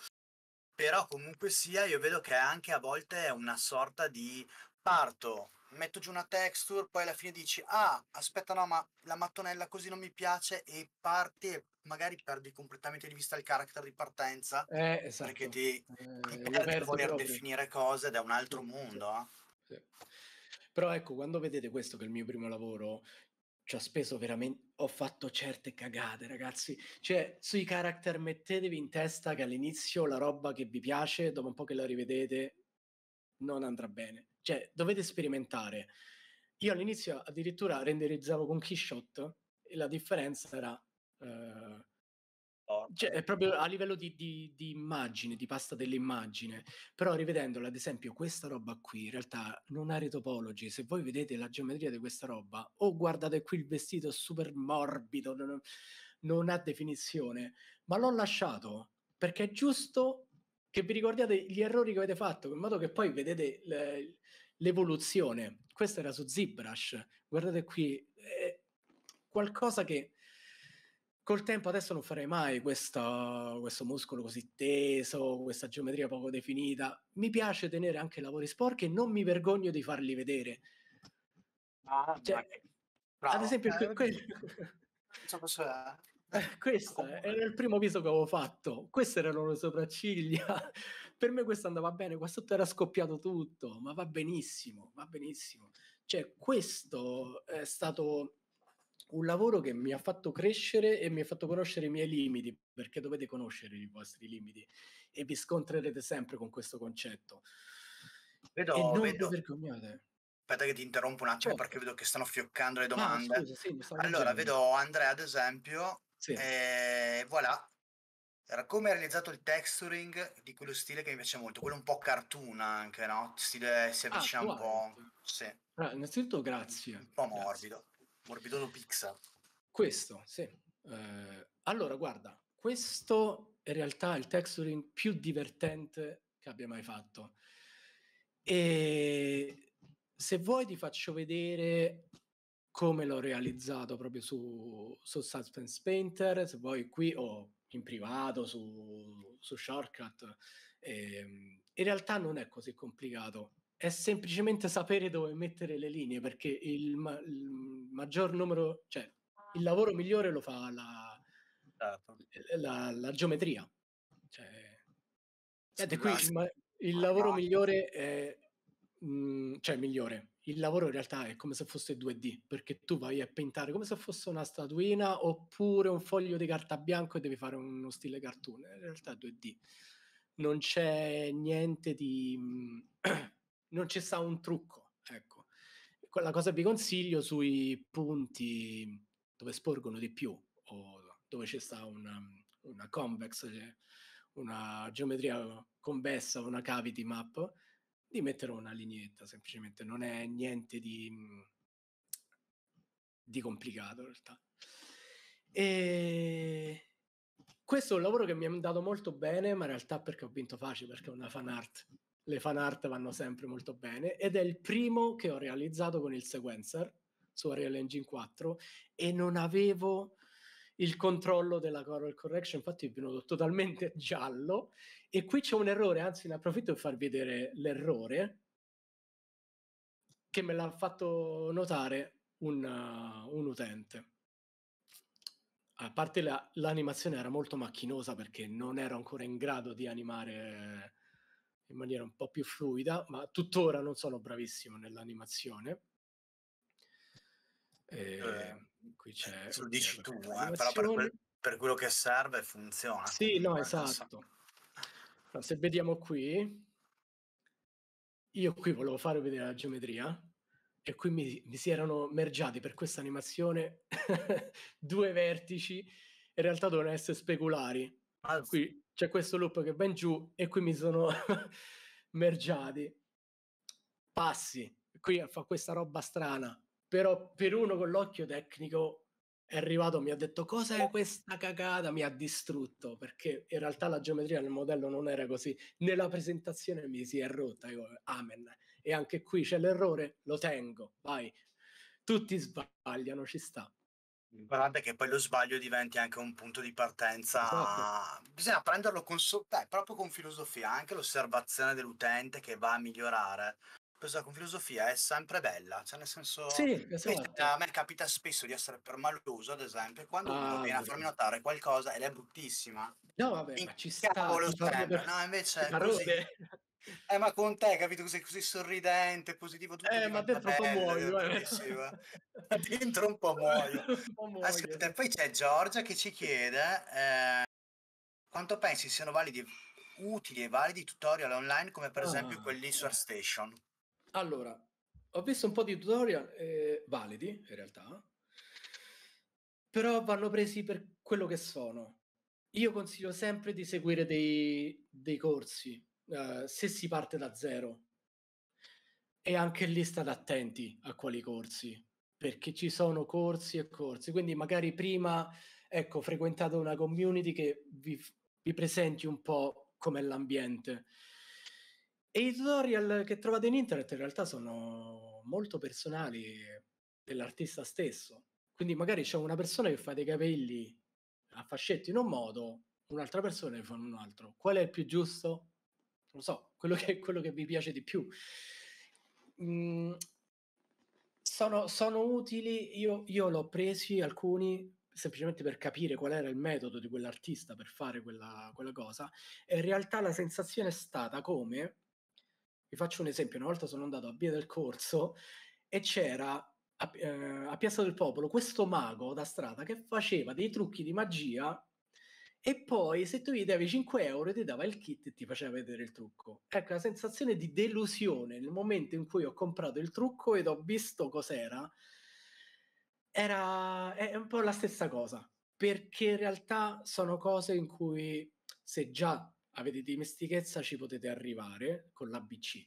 però comunque sia io vedo che anche a volte è una sorta di parto, metto giù una texture, poi alla fine dici ah aspetta no ma la mattonella così non mi piace e parti e magari perdi completamente di vista il character di partenza eh, esatto. perché ti, ti eh, perdi voler proprio. definire cose da un altro sì, mondo. Eh. Sì. Sì. Però ecco, quando vedete questo che è il mio primo lavoro, ci ho speso veramente, ho fatto certe cagate ragazzi, cioè sui character mettetevi in testa che all'inizio la roba che vi piace, dopo un po' che la rivedete, non andrà bene, cioè dovete sperimentare. Io all'inizio addirittura renderizzavo con Keyshot e la differenza era... Eh, cioè, è proprio a livello di, di, di, immagine, di pasta dell'immagine. Però rivedendola, ad esempio, questa roba qui in realtà non ha retopology. Se voi vedete la geometria di questa roba, o oh, guardate qui il vestito è super morbido, non, non ha definizione, ma l'ho lasciato perché è giusto che vi ricordiate gli errori che avete fatto, in modo che poi vedete le, l'evoluzione. Questa era su ZBrush. Guardate qui, è qualcosa che Col tempo adesso non farei mai questa, questo muscolo così teso, questa geometria poco definita. Mi piace tenere anche lavori sporchi e non mi vergogno di farli vedere. Ah, cioè, ad esempio, eh, [LAUGHS] que- questo eh. Eh, era il primo viso che avevo fatto. Queste erano le sopracciglia. [LAUGHS] per me questo andava bene, qua sotto era scoppiato tutto, ma va benissimo, va benissimo. Cioè, questo è stato un lavoro che mi ha fatto crescere e mi ha fatto conoscere i miei limiti, perché dovete conoscere i vostri limiti e vi scontrerete sempre con questo concetto. Vedo, e non vedo. vergognate. Aspetta che ti interrompo un attimo oh. perché vedo che stanno fioccando le domande. Ah, scusa, sì, allora, vedo Andrea ad esempio, sì. e eh, voilà, come ha realizzato il texturing di quello stile che mi piace molto, quello un po' cartoon anche, no? Stile si ah, avvicina ah, un po'. Sì. Allora, ah, innanzitutto grazie. Un po' morbido. Grazie. Morbidono pizza. Questo, sì. Eh, allora, guarda, questo è in realtà il texturing più divertente che abbia mai fatto. E se vuoi ti faccio vedere come l'ho realizzato proprio su, su Suspense Painter, se vuoi qui o in privato su, su Shortcut. E, ehm, in realtà non è così complicato è semplicemente sapere dove mettere le linee, perché il, ma- il maggior numero, cioè il lavoro migliore lo fa la, certo. eh, la, la geometria. Cioè, vedete qui il, ma- il lavoro migliore è, mh, mm, cioè migliore, il lavoro in realtà è come se fosse 2D, perché tu vai a pintare come se fosse una statuina oppure un foglio di carta bianco e devi fare uno stile cartoon. In realtà è 2D. Non c'è niente di [CLEARS THROAT] non ci sta un trucco, ecco. Quella ecco, cosa vi consiglio sui punti dove sporgono di più o dove c'è sta una, una convex, una geometria convessa, una cavity map, di mettere una lineetta semplicemente, non è niente di, di complicato in realtà. E questo è un lavoro che mi è andato molto bene, ma in realtà perché ho vinto facile, perché è una fan art, le fan art vanno sempre molto bene ed è il primo che ho realizzato con il sequencer su Unreal Engine 4 e non avevo il controllo della Coral Correction, infatti è venuto totalmente [LAUGHS] giallo e qui c'è un errore, anzi ne approfitto per far vedere l'errore che me l'ha fatto notare un, uh, un utente. A parte la, l'animazione era molto macchinosa perché non ero ancora in grado di animare in maniera un po' più fluida, ma tuttora non sono bravissimo nell'animazione. E eh, ehm, qui eh, c'è... Lo dici tu, eh, però per, quel, per, quello che serve funziona. Sì, no, esatto. No, se vediamo qui, io qui volevo fare vedere la geometria e qui mi, mi si erano mergiati per questa animazione [LAUGHS] due vertici, in realtà dovevano essere speculari. Ah, qui c'è questo loop che va in giù e qui mi sono [LAUGHS] mergiati. Passi, qui fa questa roba strana, però per uno con l'occhio tecnico è arrivato, mi ha detto cosa è questa cagata, mi ha distrutto, perché in realtà la geometria nel modello non era così, nella presentazione mi si è rotta, io, amen. E anche qui c'è l'errore, lo tengo, vai. Tutti sbagliano, ci sta. Guardate che poi lo sbaglio diventi anche un punto di partenza. Esatto. Bisogna prenderlo con so- beh, proprio con filosofia, anche l'osservazione dell'utente che va a migliorare. Questa con filosofia è sempre bella, cioè nel senso sì, esatto. Eh, a me capita spesso di essere permaloso, ad esempio, quando ah, uno viene a farmi notare qualcosa ed è bruttissima. No, vabbè, ma ci sta. Cavolo, No, invece così, eh, ma con te, capito, che sei così sorridente, positivo, tutto Eh, ma dentro un po' muoio. Eh. [LAUGHS] dentro [LAUGHS] un po' muoio. Aspetta, po poi c'è Giorgia che ci chiede eh, quanto pensi siano validi, utili e validi tutorial online come per ah. esempio quelli su ArtStation. Allora, ho visto un po' di tutorial eh, validi, in realtà, però vanno presi per quello che sono. Io consiglio sempre di seguire dei, dei corsi, Uhm, se si parte da zero. E anche lì state attenti a quali corsi, perché ci sono corsi e corsi. Quindi magari prima, ecco, frequentate una community che vi, vi presenti un po' com'è l'ambiente. E i tutorial che trovate in internet in realtà sono molto personali dell'artista stesso. Quindi magari c'è una persona che fa dei capelli a fascetto in un modo, un'altra persona che fa in un altro. Qual è il più giusto? non so, quello che, quello che vi piace di più. Mm, sono, sono, utili, io, io l'ho presi alcuni semplicemente per capire qual era il metodo di quell'artista per fare quella, quella cosa, e in realtà la sensazione è stata come, vi faccio un esempio, una volta sono andato a Via del Corso e c'era a, eh, a Piazza del Popolo questo mago da strada che faceva dei trucchi di magia e poi se tu gli davi 5 euro ti dava il kit e ti faceva vedere il trucco. Ecco, la sensazione di delusione nel momento in cui ho comprato il trucco ed ho visto cos'era, era è un po' la stessa cosa, perché in realtà sono cose in cui se già avete dimestichezza ci potete arrivare con l'ABC,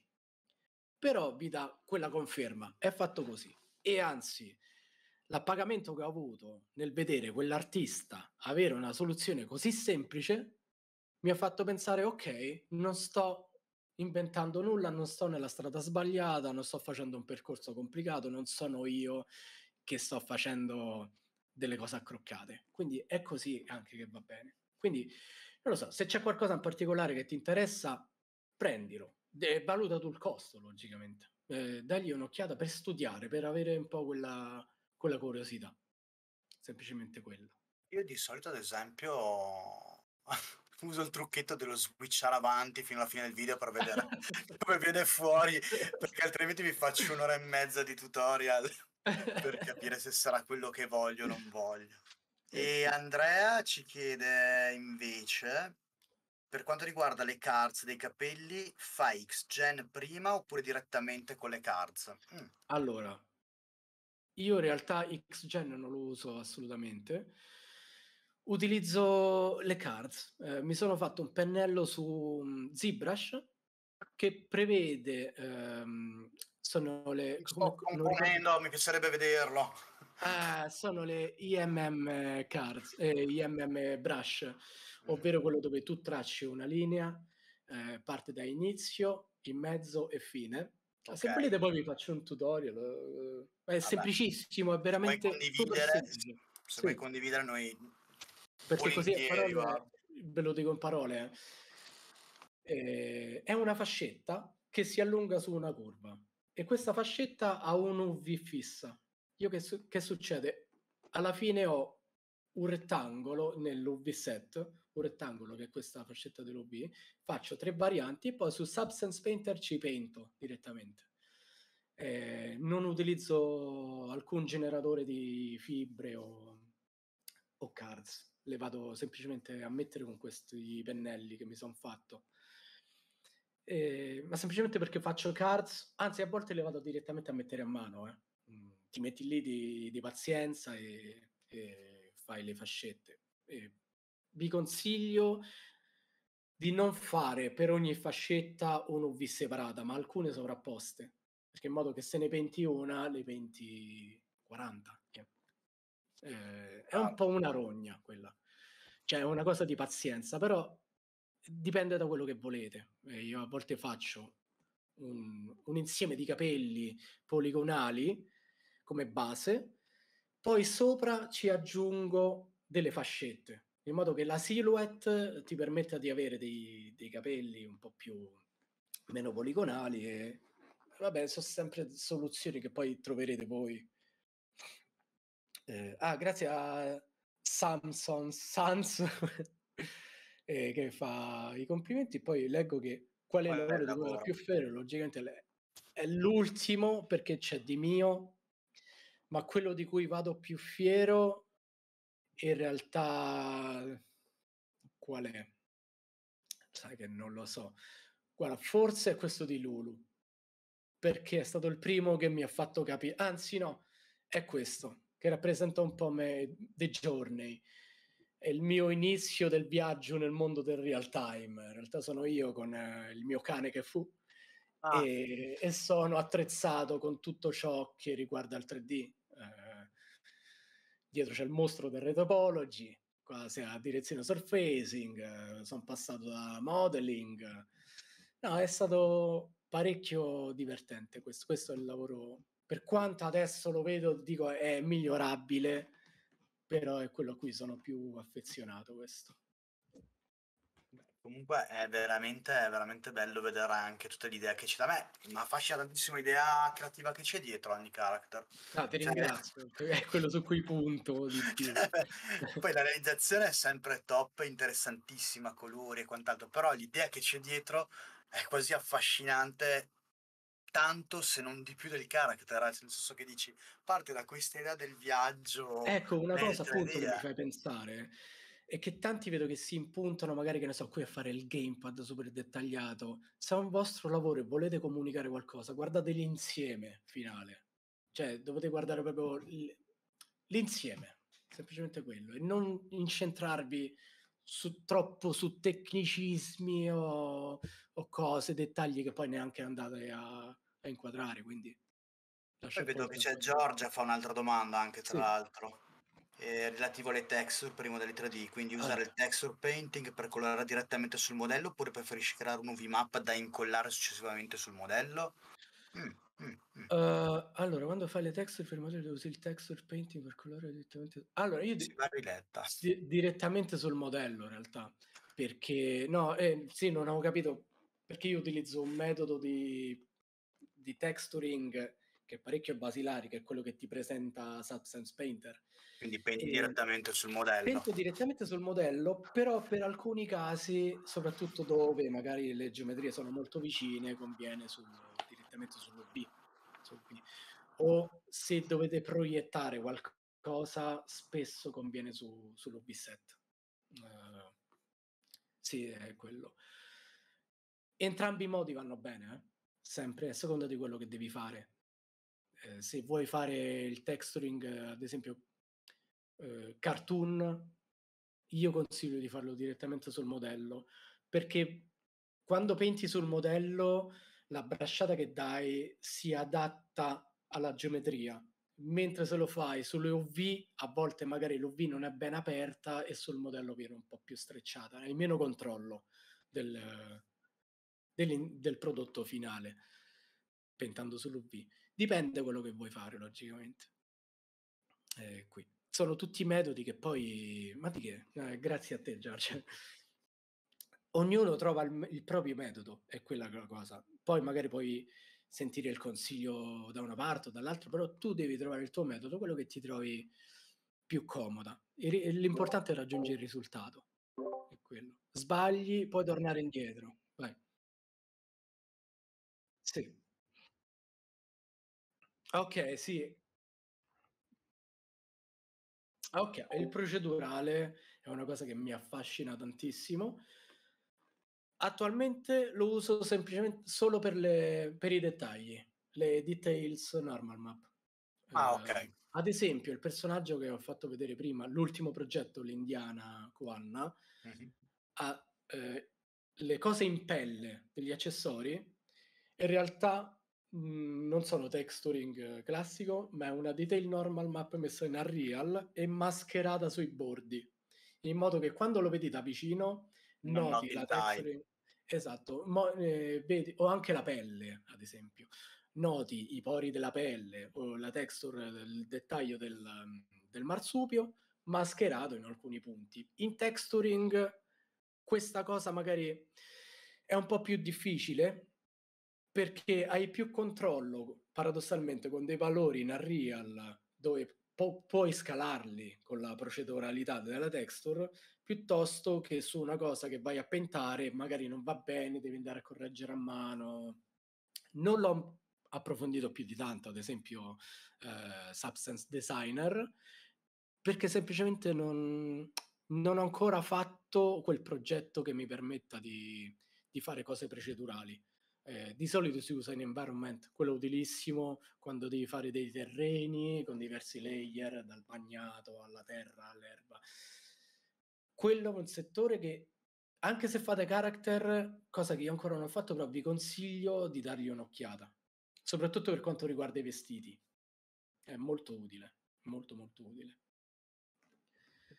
però vi dà quella conferma, è fatto così. E anzi, l'appagamento che ho avuto nel vedere quell'artista avere una soluzione così semplice mi ha fatto pensare ok, non sto inventando nulla, non sto nella strada sbagliata, non sto facendo un percorso complicato, non sono io che sto facendo delle cose accroccate. Quindi è così anche che va bene. Quindi non lo so, se c'è qualcosa in particolare che ti interessa, prendilo e valuta tu il costo, logicamente. Eh, dagli un'occhiata per studiare, per avere un po' quella con la curiosità, semplicemente quello. Io di solito, ad esempio, [LAUGHS] uso il trucchetto dello switchare avanti fino alla fine del video per vedere [LAUGHS] come viene fuori, perché [LAUGHS] altrimenti mi faccio un'ora e mezza di tutorial per capire se sarà quello che voglio o non voglio. E Andrea ci chiede invece, per quanto riguarda le cards dei capelli, fai X-Gen prima oppure direttamente con le cards? Mm. Allora, io in realtà X-Gen non lo uso assolutamente. Utilizzo le cards. Eh, mi sono fatto un pennello su mm, ZBrush che prevede ehm, sono le sto componendo, non... mi piacerebbe vederlo ah, sono le IMM cards eh, IMM brush mm. ovvero quello dove tu tracci una linea eh, parte da inizio in mezzo e fine cioè, okay. Se volete poi vi faccio un tutorial, eh, è Vabbè. semplicissimo, è veramente... Condividere, se vuoi condividere noi... Perché così parole, ve lo dico in parole. Eh. eh, è una fascetta che si allunga su una curva e questa fascetta ha un UV fissa. Io che, su- che succede? Alla fine ho un rettangolo nell'UV set un rettangolo, che è questa fascetta dell'OB, faccio tre varianti e poi su Substance Painter ci pento direttamente. Eh, non utilizzo alcun generatore di fibre o, o cards, le vado semplicemente a mettere con questi pennelli che mi sono fatto. Eh, ma semplicemente perché faccio cards, anzi a volte le vado direttamente a mettere a mano. Eh. Mm, ti metti lì di, di pazienza e, e, fai le fascette. E vi consiglio di non fare per ogni fascetta un'UV separata, ma alcune sovrapposte, perché in modo che se ne penti una, ne penti 40. Eh, è un po' una esatto. rogna quella, cioè è una cosa di pazienza, però dipende da quello che volete. Eh, io a volte faccio un, un insieme di capelli poligonali come base, poi sopra ci aggiungo delle fascette in modo che la silhouette eh, ti permetta di avere dei, dei capelli un po' più meno poligonali e vabbè, sono sempre soluzioni che poi troverete voi. Eh, ah, grazie a Samson Sans [LAUGHS] eh, che fa i complimenti. Poi leggo che qual è il l'orologio la più fiero? Logicamente è l'ultimo perché c'è di mio, ma quello di cui vado più fiero in realtà qual è? Sai che non lo so. Guarda, forse è questo di Lulu, perché è stato il primo che mi ha fatto capire, anzi no, è questo, che rappresenta un po' me, The Journey, è il mio inizio del viaggio nel mondo del real time, in realtà sono io con eh, il mio cane che fu, ah. e, e sono attrezzato con tutto ciò che riguarda il 3D, dietro c'è il mostro del retopology, qua si ha direzione surfacing, eh, sono passato da modeling. No, è stato parecchio divertente questo, questo è il lavoro. Per quanto adesso lo vedo, dico è migliorabile, però è quello a cui sono più affezionato questo. Comunque è veramente, è veramente bello vedere anche tutta l'idea che c'è da me, ma fascia tantissima idea creativa che c'è dietro ogni character. No, ti cioè... ringrazio, [LAUGHS] è quello su cui punto. Di [LAUGHS] Poi la realizzazione è sempre top, interessantissima, colori e quant'altro, però l'idea che c'è dietro è quasi affascinante tanto se non di più del character, eh, nel senso che dici parte da questa idea del viaggio. Ecco, una cosa appunto che mi fai pensare e che tanti vedo che si impuntano magari che ne so qui a fare il gamepad super dettagliato se è un vostro lavoro e volete comunicare qualcosa guardate l'insieme finale cioè dovete guardare proprio l'insieme semplicemente quello e non incentrarvi su, troppo su tecnicismi o, o, cose, dettagli che poi neanche andate a, a inquadrare quindi poi vedo che c'è Giorgia fa un'altra domanda anche tra sì. l'altro eh, relativo alle texture per i modelli 3D, quindi ah. usare ah. il texture painting per colorare direttamente sul modello oppure preferisci creare un UV map da incollare successivamente sul modello? Mm. Mm, mm. Uh, allora, quando fai le texture per i modello usi il texture painting per colorare direttamente. Allora, io di- di- direttamente sul modello in realtà, perché no, eh, sì, non avevo capito perché io utilizzo un metodo di, di texturing che è parecchio basilare, che è quello che ti presenta Substance Painter, quindi penti eh, direttamente sul modello. Pento direttamente sul modello, però per alcuni casi, soprattutto dove magari le geometrie sono molto vicine, conviene sul, direttamente sull'OB. Sul o se dovete proiettare qualcosa, spesso conviene su, sull'OB set. Uh, sì, è quello. Entrambi i modi vanno bene, eh? sempre a seconda di quello che devi fare. Eh, se vuoi fare il texturing, ad esempio, eh, cartoon, io consiglio di farlo direttamente sul modello, perché quando penti sul modello la bracciata che dai si adatta alla geometria, mentre se lo fai sulle UV, a volte magari l'UV non è ben aperta e sul modello viene un po' più strecciata, hai meno controllo del, del, del prodotto finale pentando sull'UV. Dipende quello che vuoi fare, logicamente. Eh, qui sono tutti metodi che poi... Ma di che? Eh, grazie a te, Giorgio. Ognuno trova il, il, proprio metodo, è quella la cosa. Poi magari puoi sentire il consiglio da una parte o dall'altra, però tu devi trovare il tuo metodo, quello che ti trovi più comoda. E, l'importante è raggiungere il risultato. È quello. Sbagli, puoi tornare indietro. Vai. Sì. Ok, sì, Ah, ok, il procedurale è una cosa che mi affascina tantissimo. Attualmente lo uso semplicemente solo per, le, per i dettagli, le details normal map. Ah, ehm, ok. Eh, ad esempio, il personaggio che ho fatto vedere prima, l'ultimo progetto, l'indiana Kuanna, mm-hmm. ha eh, le cose in pelle degli accessori. In realtà Mhmm, non sono texturing eh, classico, ma è una detail normal map messa in Unreal e mascherata sui bordi, in modo che quando lo vedi da vicino non noti la texturing. Esatto, mo, eh, vedi, o anche la pelle, ad esempio. Noti i pori della pelle o la texture, il dettaglio del, mhmm, del marsupio mascherato in alcuni punti. In texturing questa cosa magari è un po' più difficile perché hai più controllo, paradossalmente, con dei valori in Unreal, dove po- puoi scalarli con la proceduralità della texture, piuttosto che su una cosa che vai a pentare, magari non va bene, devi andare a correggere a mano. Non l'ho approfondito più di tanto, ad esempio eh, Substance Designer, perché semplicemente non, non ho ancora fatto quel progetto che mi permetta di, di fare cose procedurali. Eh, di solito si usa in environment, quello utilissimo quando devi fare dei terreni con diversi layer, dal bagnato alla terra, all'erba. Quello è un settore che, anche se fate character, cosa che io ancora non ho fatto, però vi consiglio di dargli un'occhiata, soprattutto per quanto riguarda i vestiti. È molto utile, molto molto utile.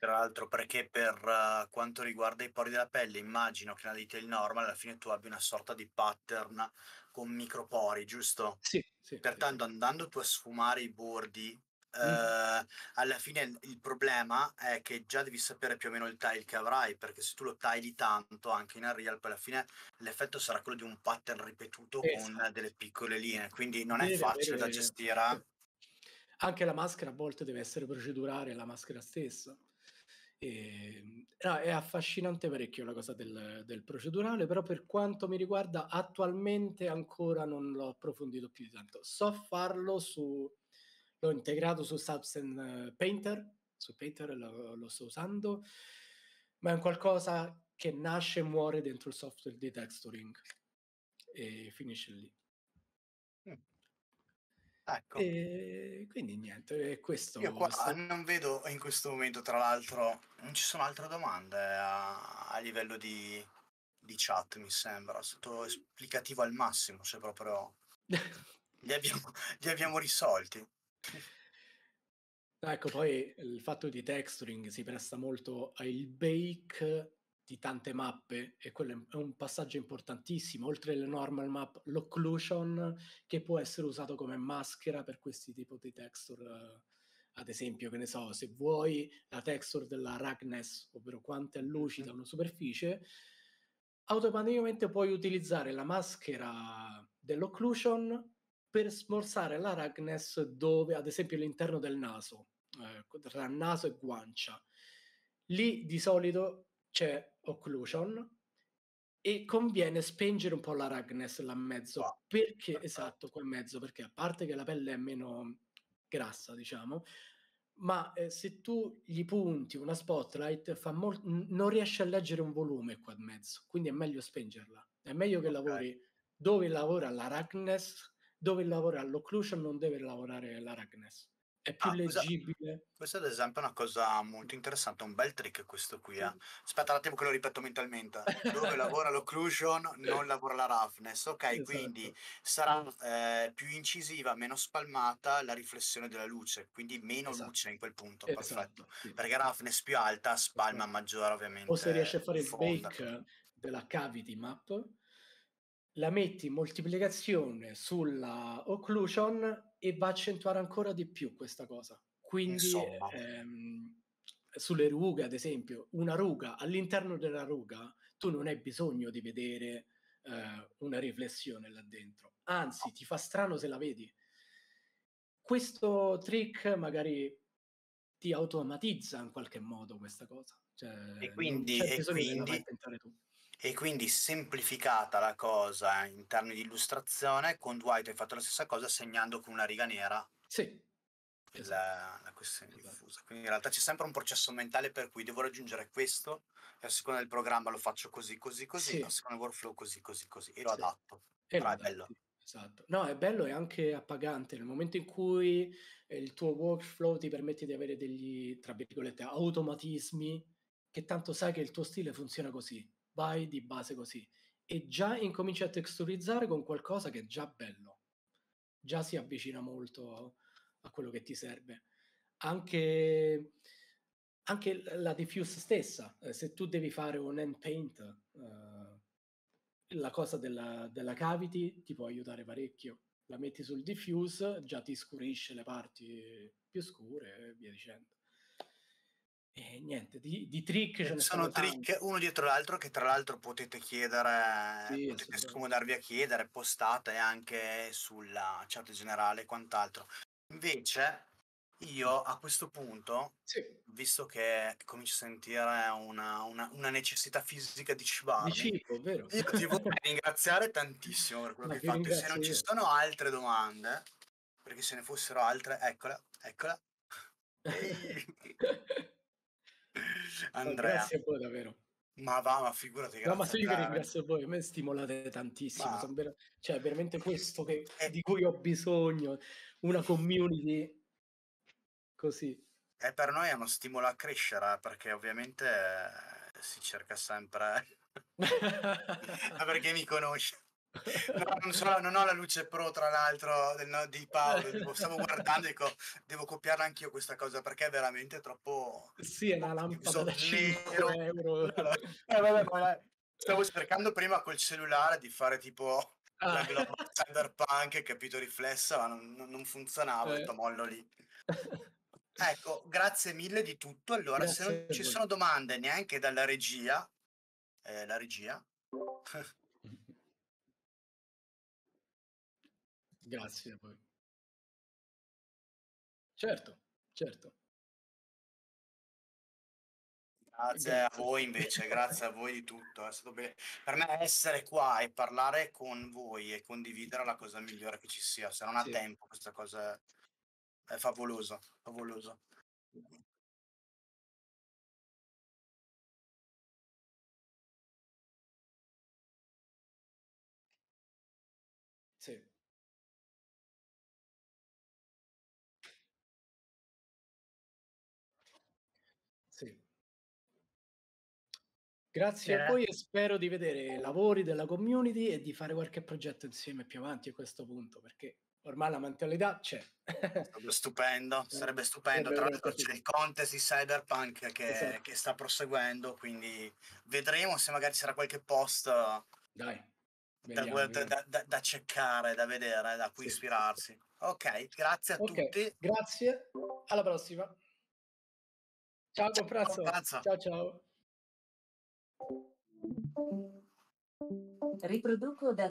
Tra l'altro perché per uh, quanto riguarda i pori della pelle, immagino che nella detail normal alla fine tu abbia una sorta di pattern con micropori, giusto? Sì. sì Pertanto sì. andando tu a sfumare i bordi, Uh, alla fine il problema è che già devi sapere più o meno il tile che avrai, perché se tu lo tagli tanto anche in Unreal, poi alla fine l'effetto sarà quello di un pattern ripetuto esatto. con delle piccole linee, quindi non è, è facile è da gestire. Anche la maschera a volte deve essere procedurale, la maschera stessa. E, ehm, no, è affascinante parecchio la cosa del, del, procedurale, però per quanto mi riguarda attualmente ancora non l'ho approfondito più di tanto. So farlo su... l'ho integrato su Substance eh, Painter, su Painter lo, lo sto usando, ma è un qualcosa che nasce e muore dentro il software di texturing e finisce lì. Ecco. E quindi niente, questo... Io qua sta... non vedo in questo momento, tra l'altro, non ci sono altre domande a, eh, a livello di, di, chat, mi sembra. È stato esplicativo al massimo, se proprio [LAUGHS] li, abbiamo, li abbiamo risolti. Ecco, poi il fatto di texturing si presta molto al bake di tante mappe e quello è un passaggio importantissimo, oltre alle normal map, l'occlusion che può essere usato come maschera per questi tipi di texture. Eh, ad esempio, che ne so, se vuoi la texture della ragness, ovvero quanto è lucida mhm. una superficie, automaticamente puoi utilizzare la maschera dell'occlusion per smorzare la ragness dove, ad esempio, all'interno del naso, eh, tra naso e guancia. Lì di solito c'è occlusion e conviene spengere un po' la ragness là in mezzo oh, perché esatto qua in mezzo perché a parte che la pelle è meno grassa diciamo ma eh, se tu gli punti una spotlight fa mol- non riesce a leggere un volume qua in mezzo quindi è meglio spengerla è meglio che okay. lavori dove lavora la ragness dove lavora l'occlusion non deve lavorare la ragness è più ah, leggibile. Questa, ad esempio, è una cosa molto interessante, un bel trick questo qui. Eh. Aspetta un attimo che lo ripeto mentalmente. Dove [LAUGHS] lavora l'occlusion, non lavora la roughness. Ok, esatto. quindi sarà eh, più incisiva, meno spalmata la riflessione della luce, quindi meno esatto. luce in quel punto. Esatto, perfetto. Sì. Perché roughness più alta spalma esatto. maggiore, ovviamente. O se riesci a fare il bake della cavity map, la metti in moltiplicazione sulla occlusion e va a accentuare ancora di più questa cosa. Quindi ehm, sulle rughe, ad esempio, una ruga, all'interno della ruga tu non hai bisogno di vedere eh, una riflessione là dentro, anzi ti fa strano se la vedi. Questo trick magari ti automatizza in qualche modo questa cosa. Cioè, e quindi, e quindi, e quindi semplificata la cosa in termini di illustrazione, con Dwight hai fatto la stessa cosa segnando con una riga nera. Sì. La, esatto. la questione esatto. diffusa. Quindi in realtà c'è sempre un processo mentale per cui devo raggiungere questo e a seconda del programma lo faccio così, così, così, sì. a seconda del workflow così, così, così e lo sì. adatto. E Però lo è bello. Esatto. No, è bello e anche appagante nel momento in cui eh, il tuo workflow ti permette di avere degli, tra virgolette, automatismi che tanto sai che il tuo stile funziona così vai di base così e già incominci a texturizzare con qualcosa che è già bello, già si avvicina molto a quello che ti serve. Anche, anche la diffuse stessa, eh, se tu devi fare un end paint, eh, la cosa della, della cavity ti può aiutare parecchio. La metti sul diffuse, già ti scurisce le parti più scure e via dicendo. E eh, niente, di, di trick ce eh, ne sono, sono trick tanti. uno dietro l'altro che tra l'altro potete chiedere, sì, potete scomodarvi a chiedere, postate anche sulla chat generale e quant'altro. Invece io a questo punto, sì. visto che comincio a sentire una, una, una necessità fisica di cibarmi, cibo, io ti [LAUGHS] vorrei ringraziare tantissimo per quello Ma che hai fatto. Se non ci sono altre domande, perché se ne fossero altre, eccola, eccola. [LAUGHS] Andrea. Grazie a voi davvero. Ma va, ma figurati. che. No, ma se io vi ringrazio voi, a me stimolate tantissimo. Ma... Ver- cioè, veramente questo che, eh. di cui ho bisogno, una community così. E per noi è uno stimolo a crescere, eh, perché ovviamente eh, si cerca sempre... Eh. [LAUGHS] [LAUGHS] ma perché mi conosce. No, non, so, non ho la luce pro, tra l'altro, del, no, di Paolo. Tipo, stavo guardando e dico, devo copiarla anch'io questa cosa perché è veramente troppo... Sì, è una lampada da 5 euro. [LAUGHS] Eh, vabbè, ma, stavo cercando prima col cellulare di fare tipo ah. la global cyberpunk, capito, riflessa, ma non, non funzionava, eh. mollo lì. [LAUGHS] Ecco, grazie mille di tutto. Allora, grazie se non ci sono domande neanche dalla regia, eh, la regia... [LAUGHS] Grazie a voi. Certo, certo. Grazie a voi invece, grazie a voi di tutto. È stato be- per me essere qua e parlare con voi e condividere la cosa migliore che ci sia. Se non ha sì. tempo, questa cosa è favolosa. favolosa. Grazie yeah. a voi e spero di vedere lavori della community e di fare qualche progetto insieme più avanti a questo punto, perché ormai la mentalità c'è. Sarebbe stupendo, [LAUGHS] eh, sarebbe stupendo. Tra l'altro c'è il contest di Cyberpunk che, esatto. che, sta proseguendo, quindi vedremo se magari sarà qualche post eh, Dai, vediamo, da, da, da, da, cercare, da vedere, da cui sì, ispirarsi. Sì. Ok, grazie a okay, tutti. Grazie, alla prossima. Ciao, ciao Comprazzo. Comprazzo. Ciao, ciao. Riproduco da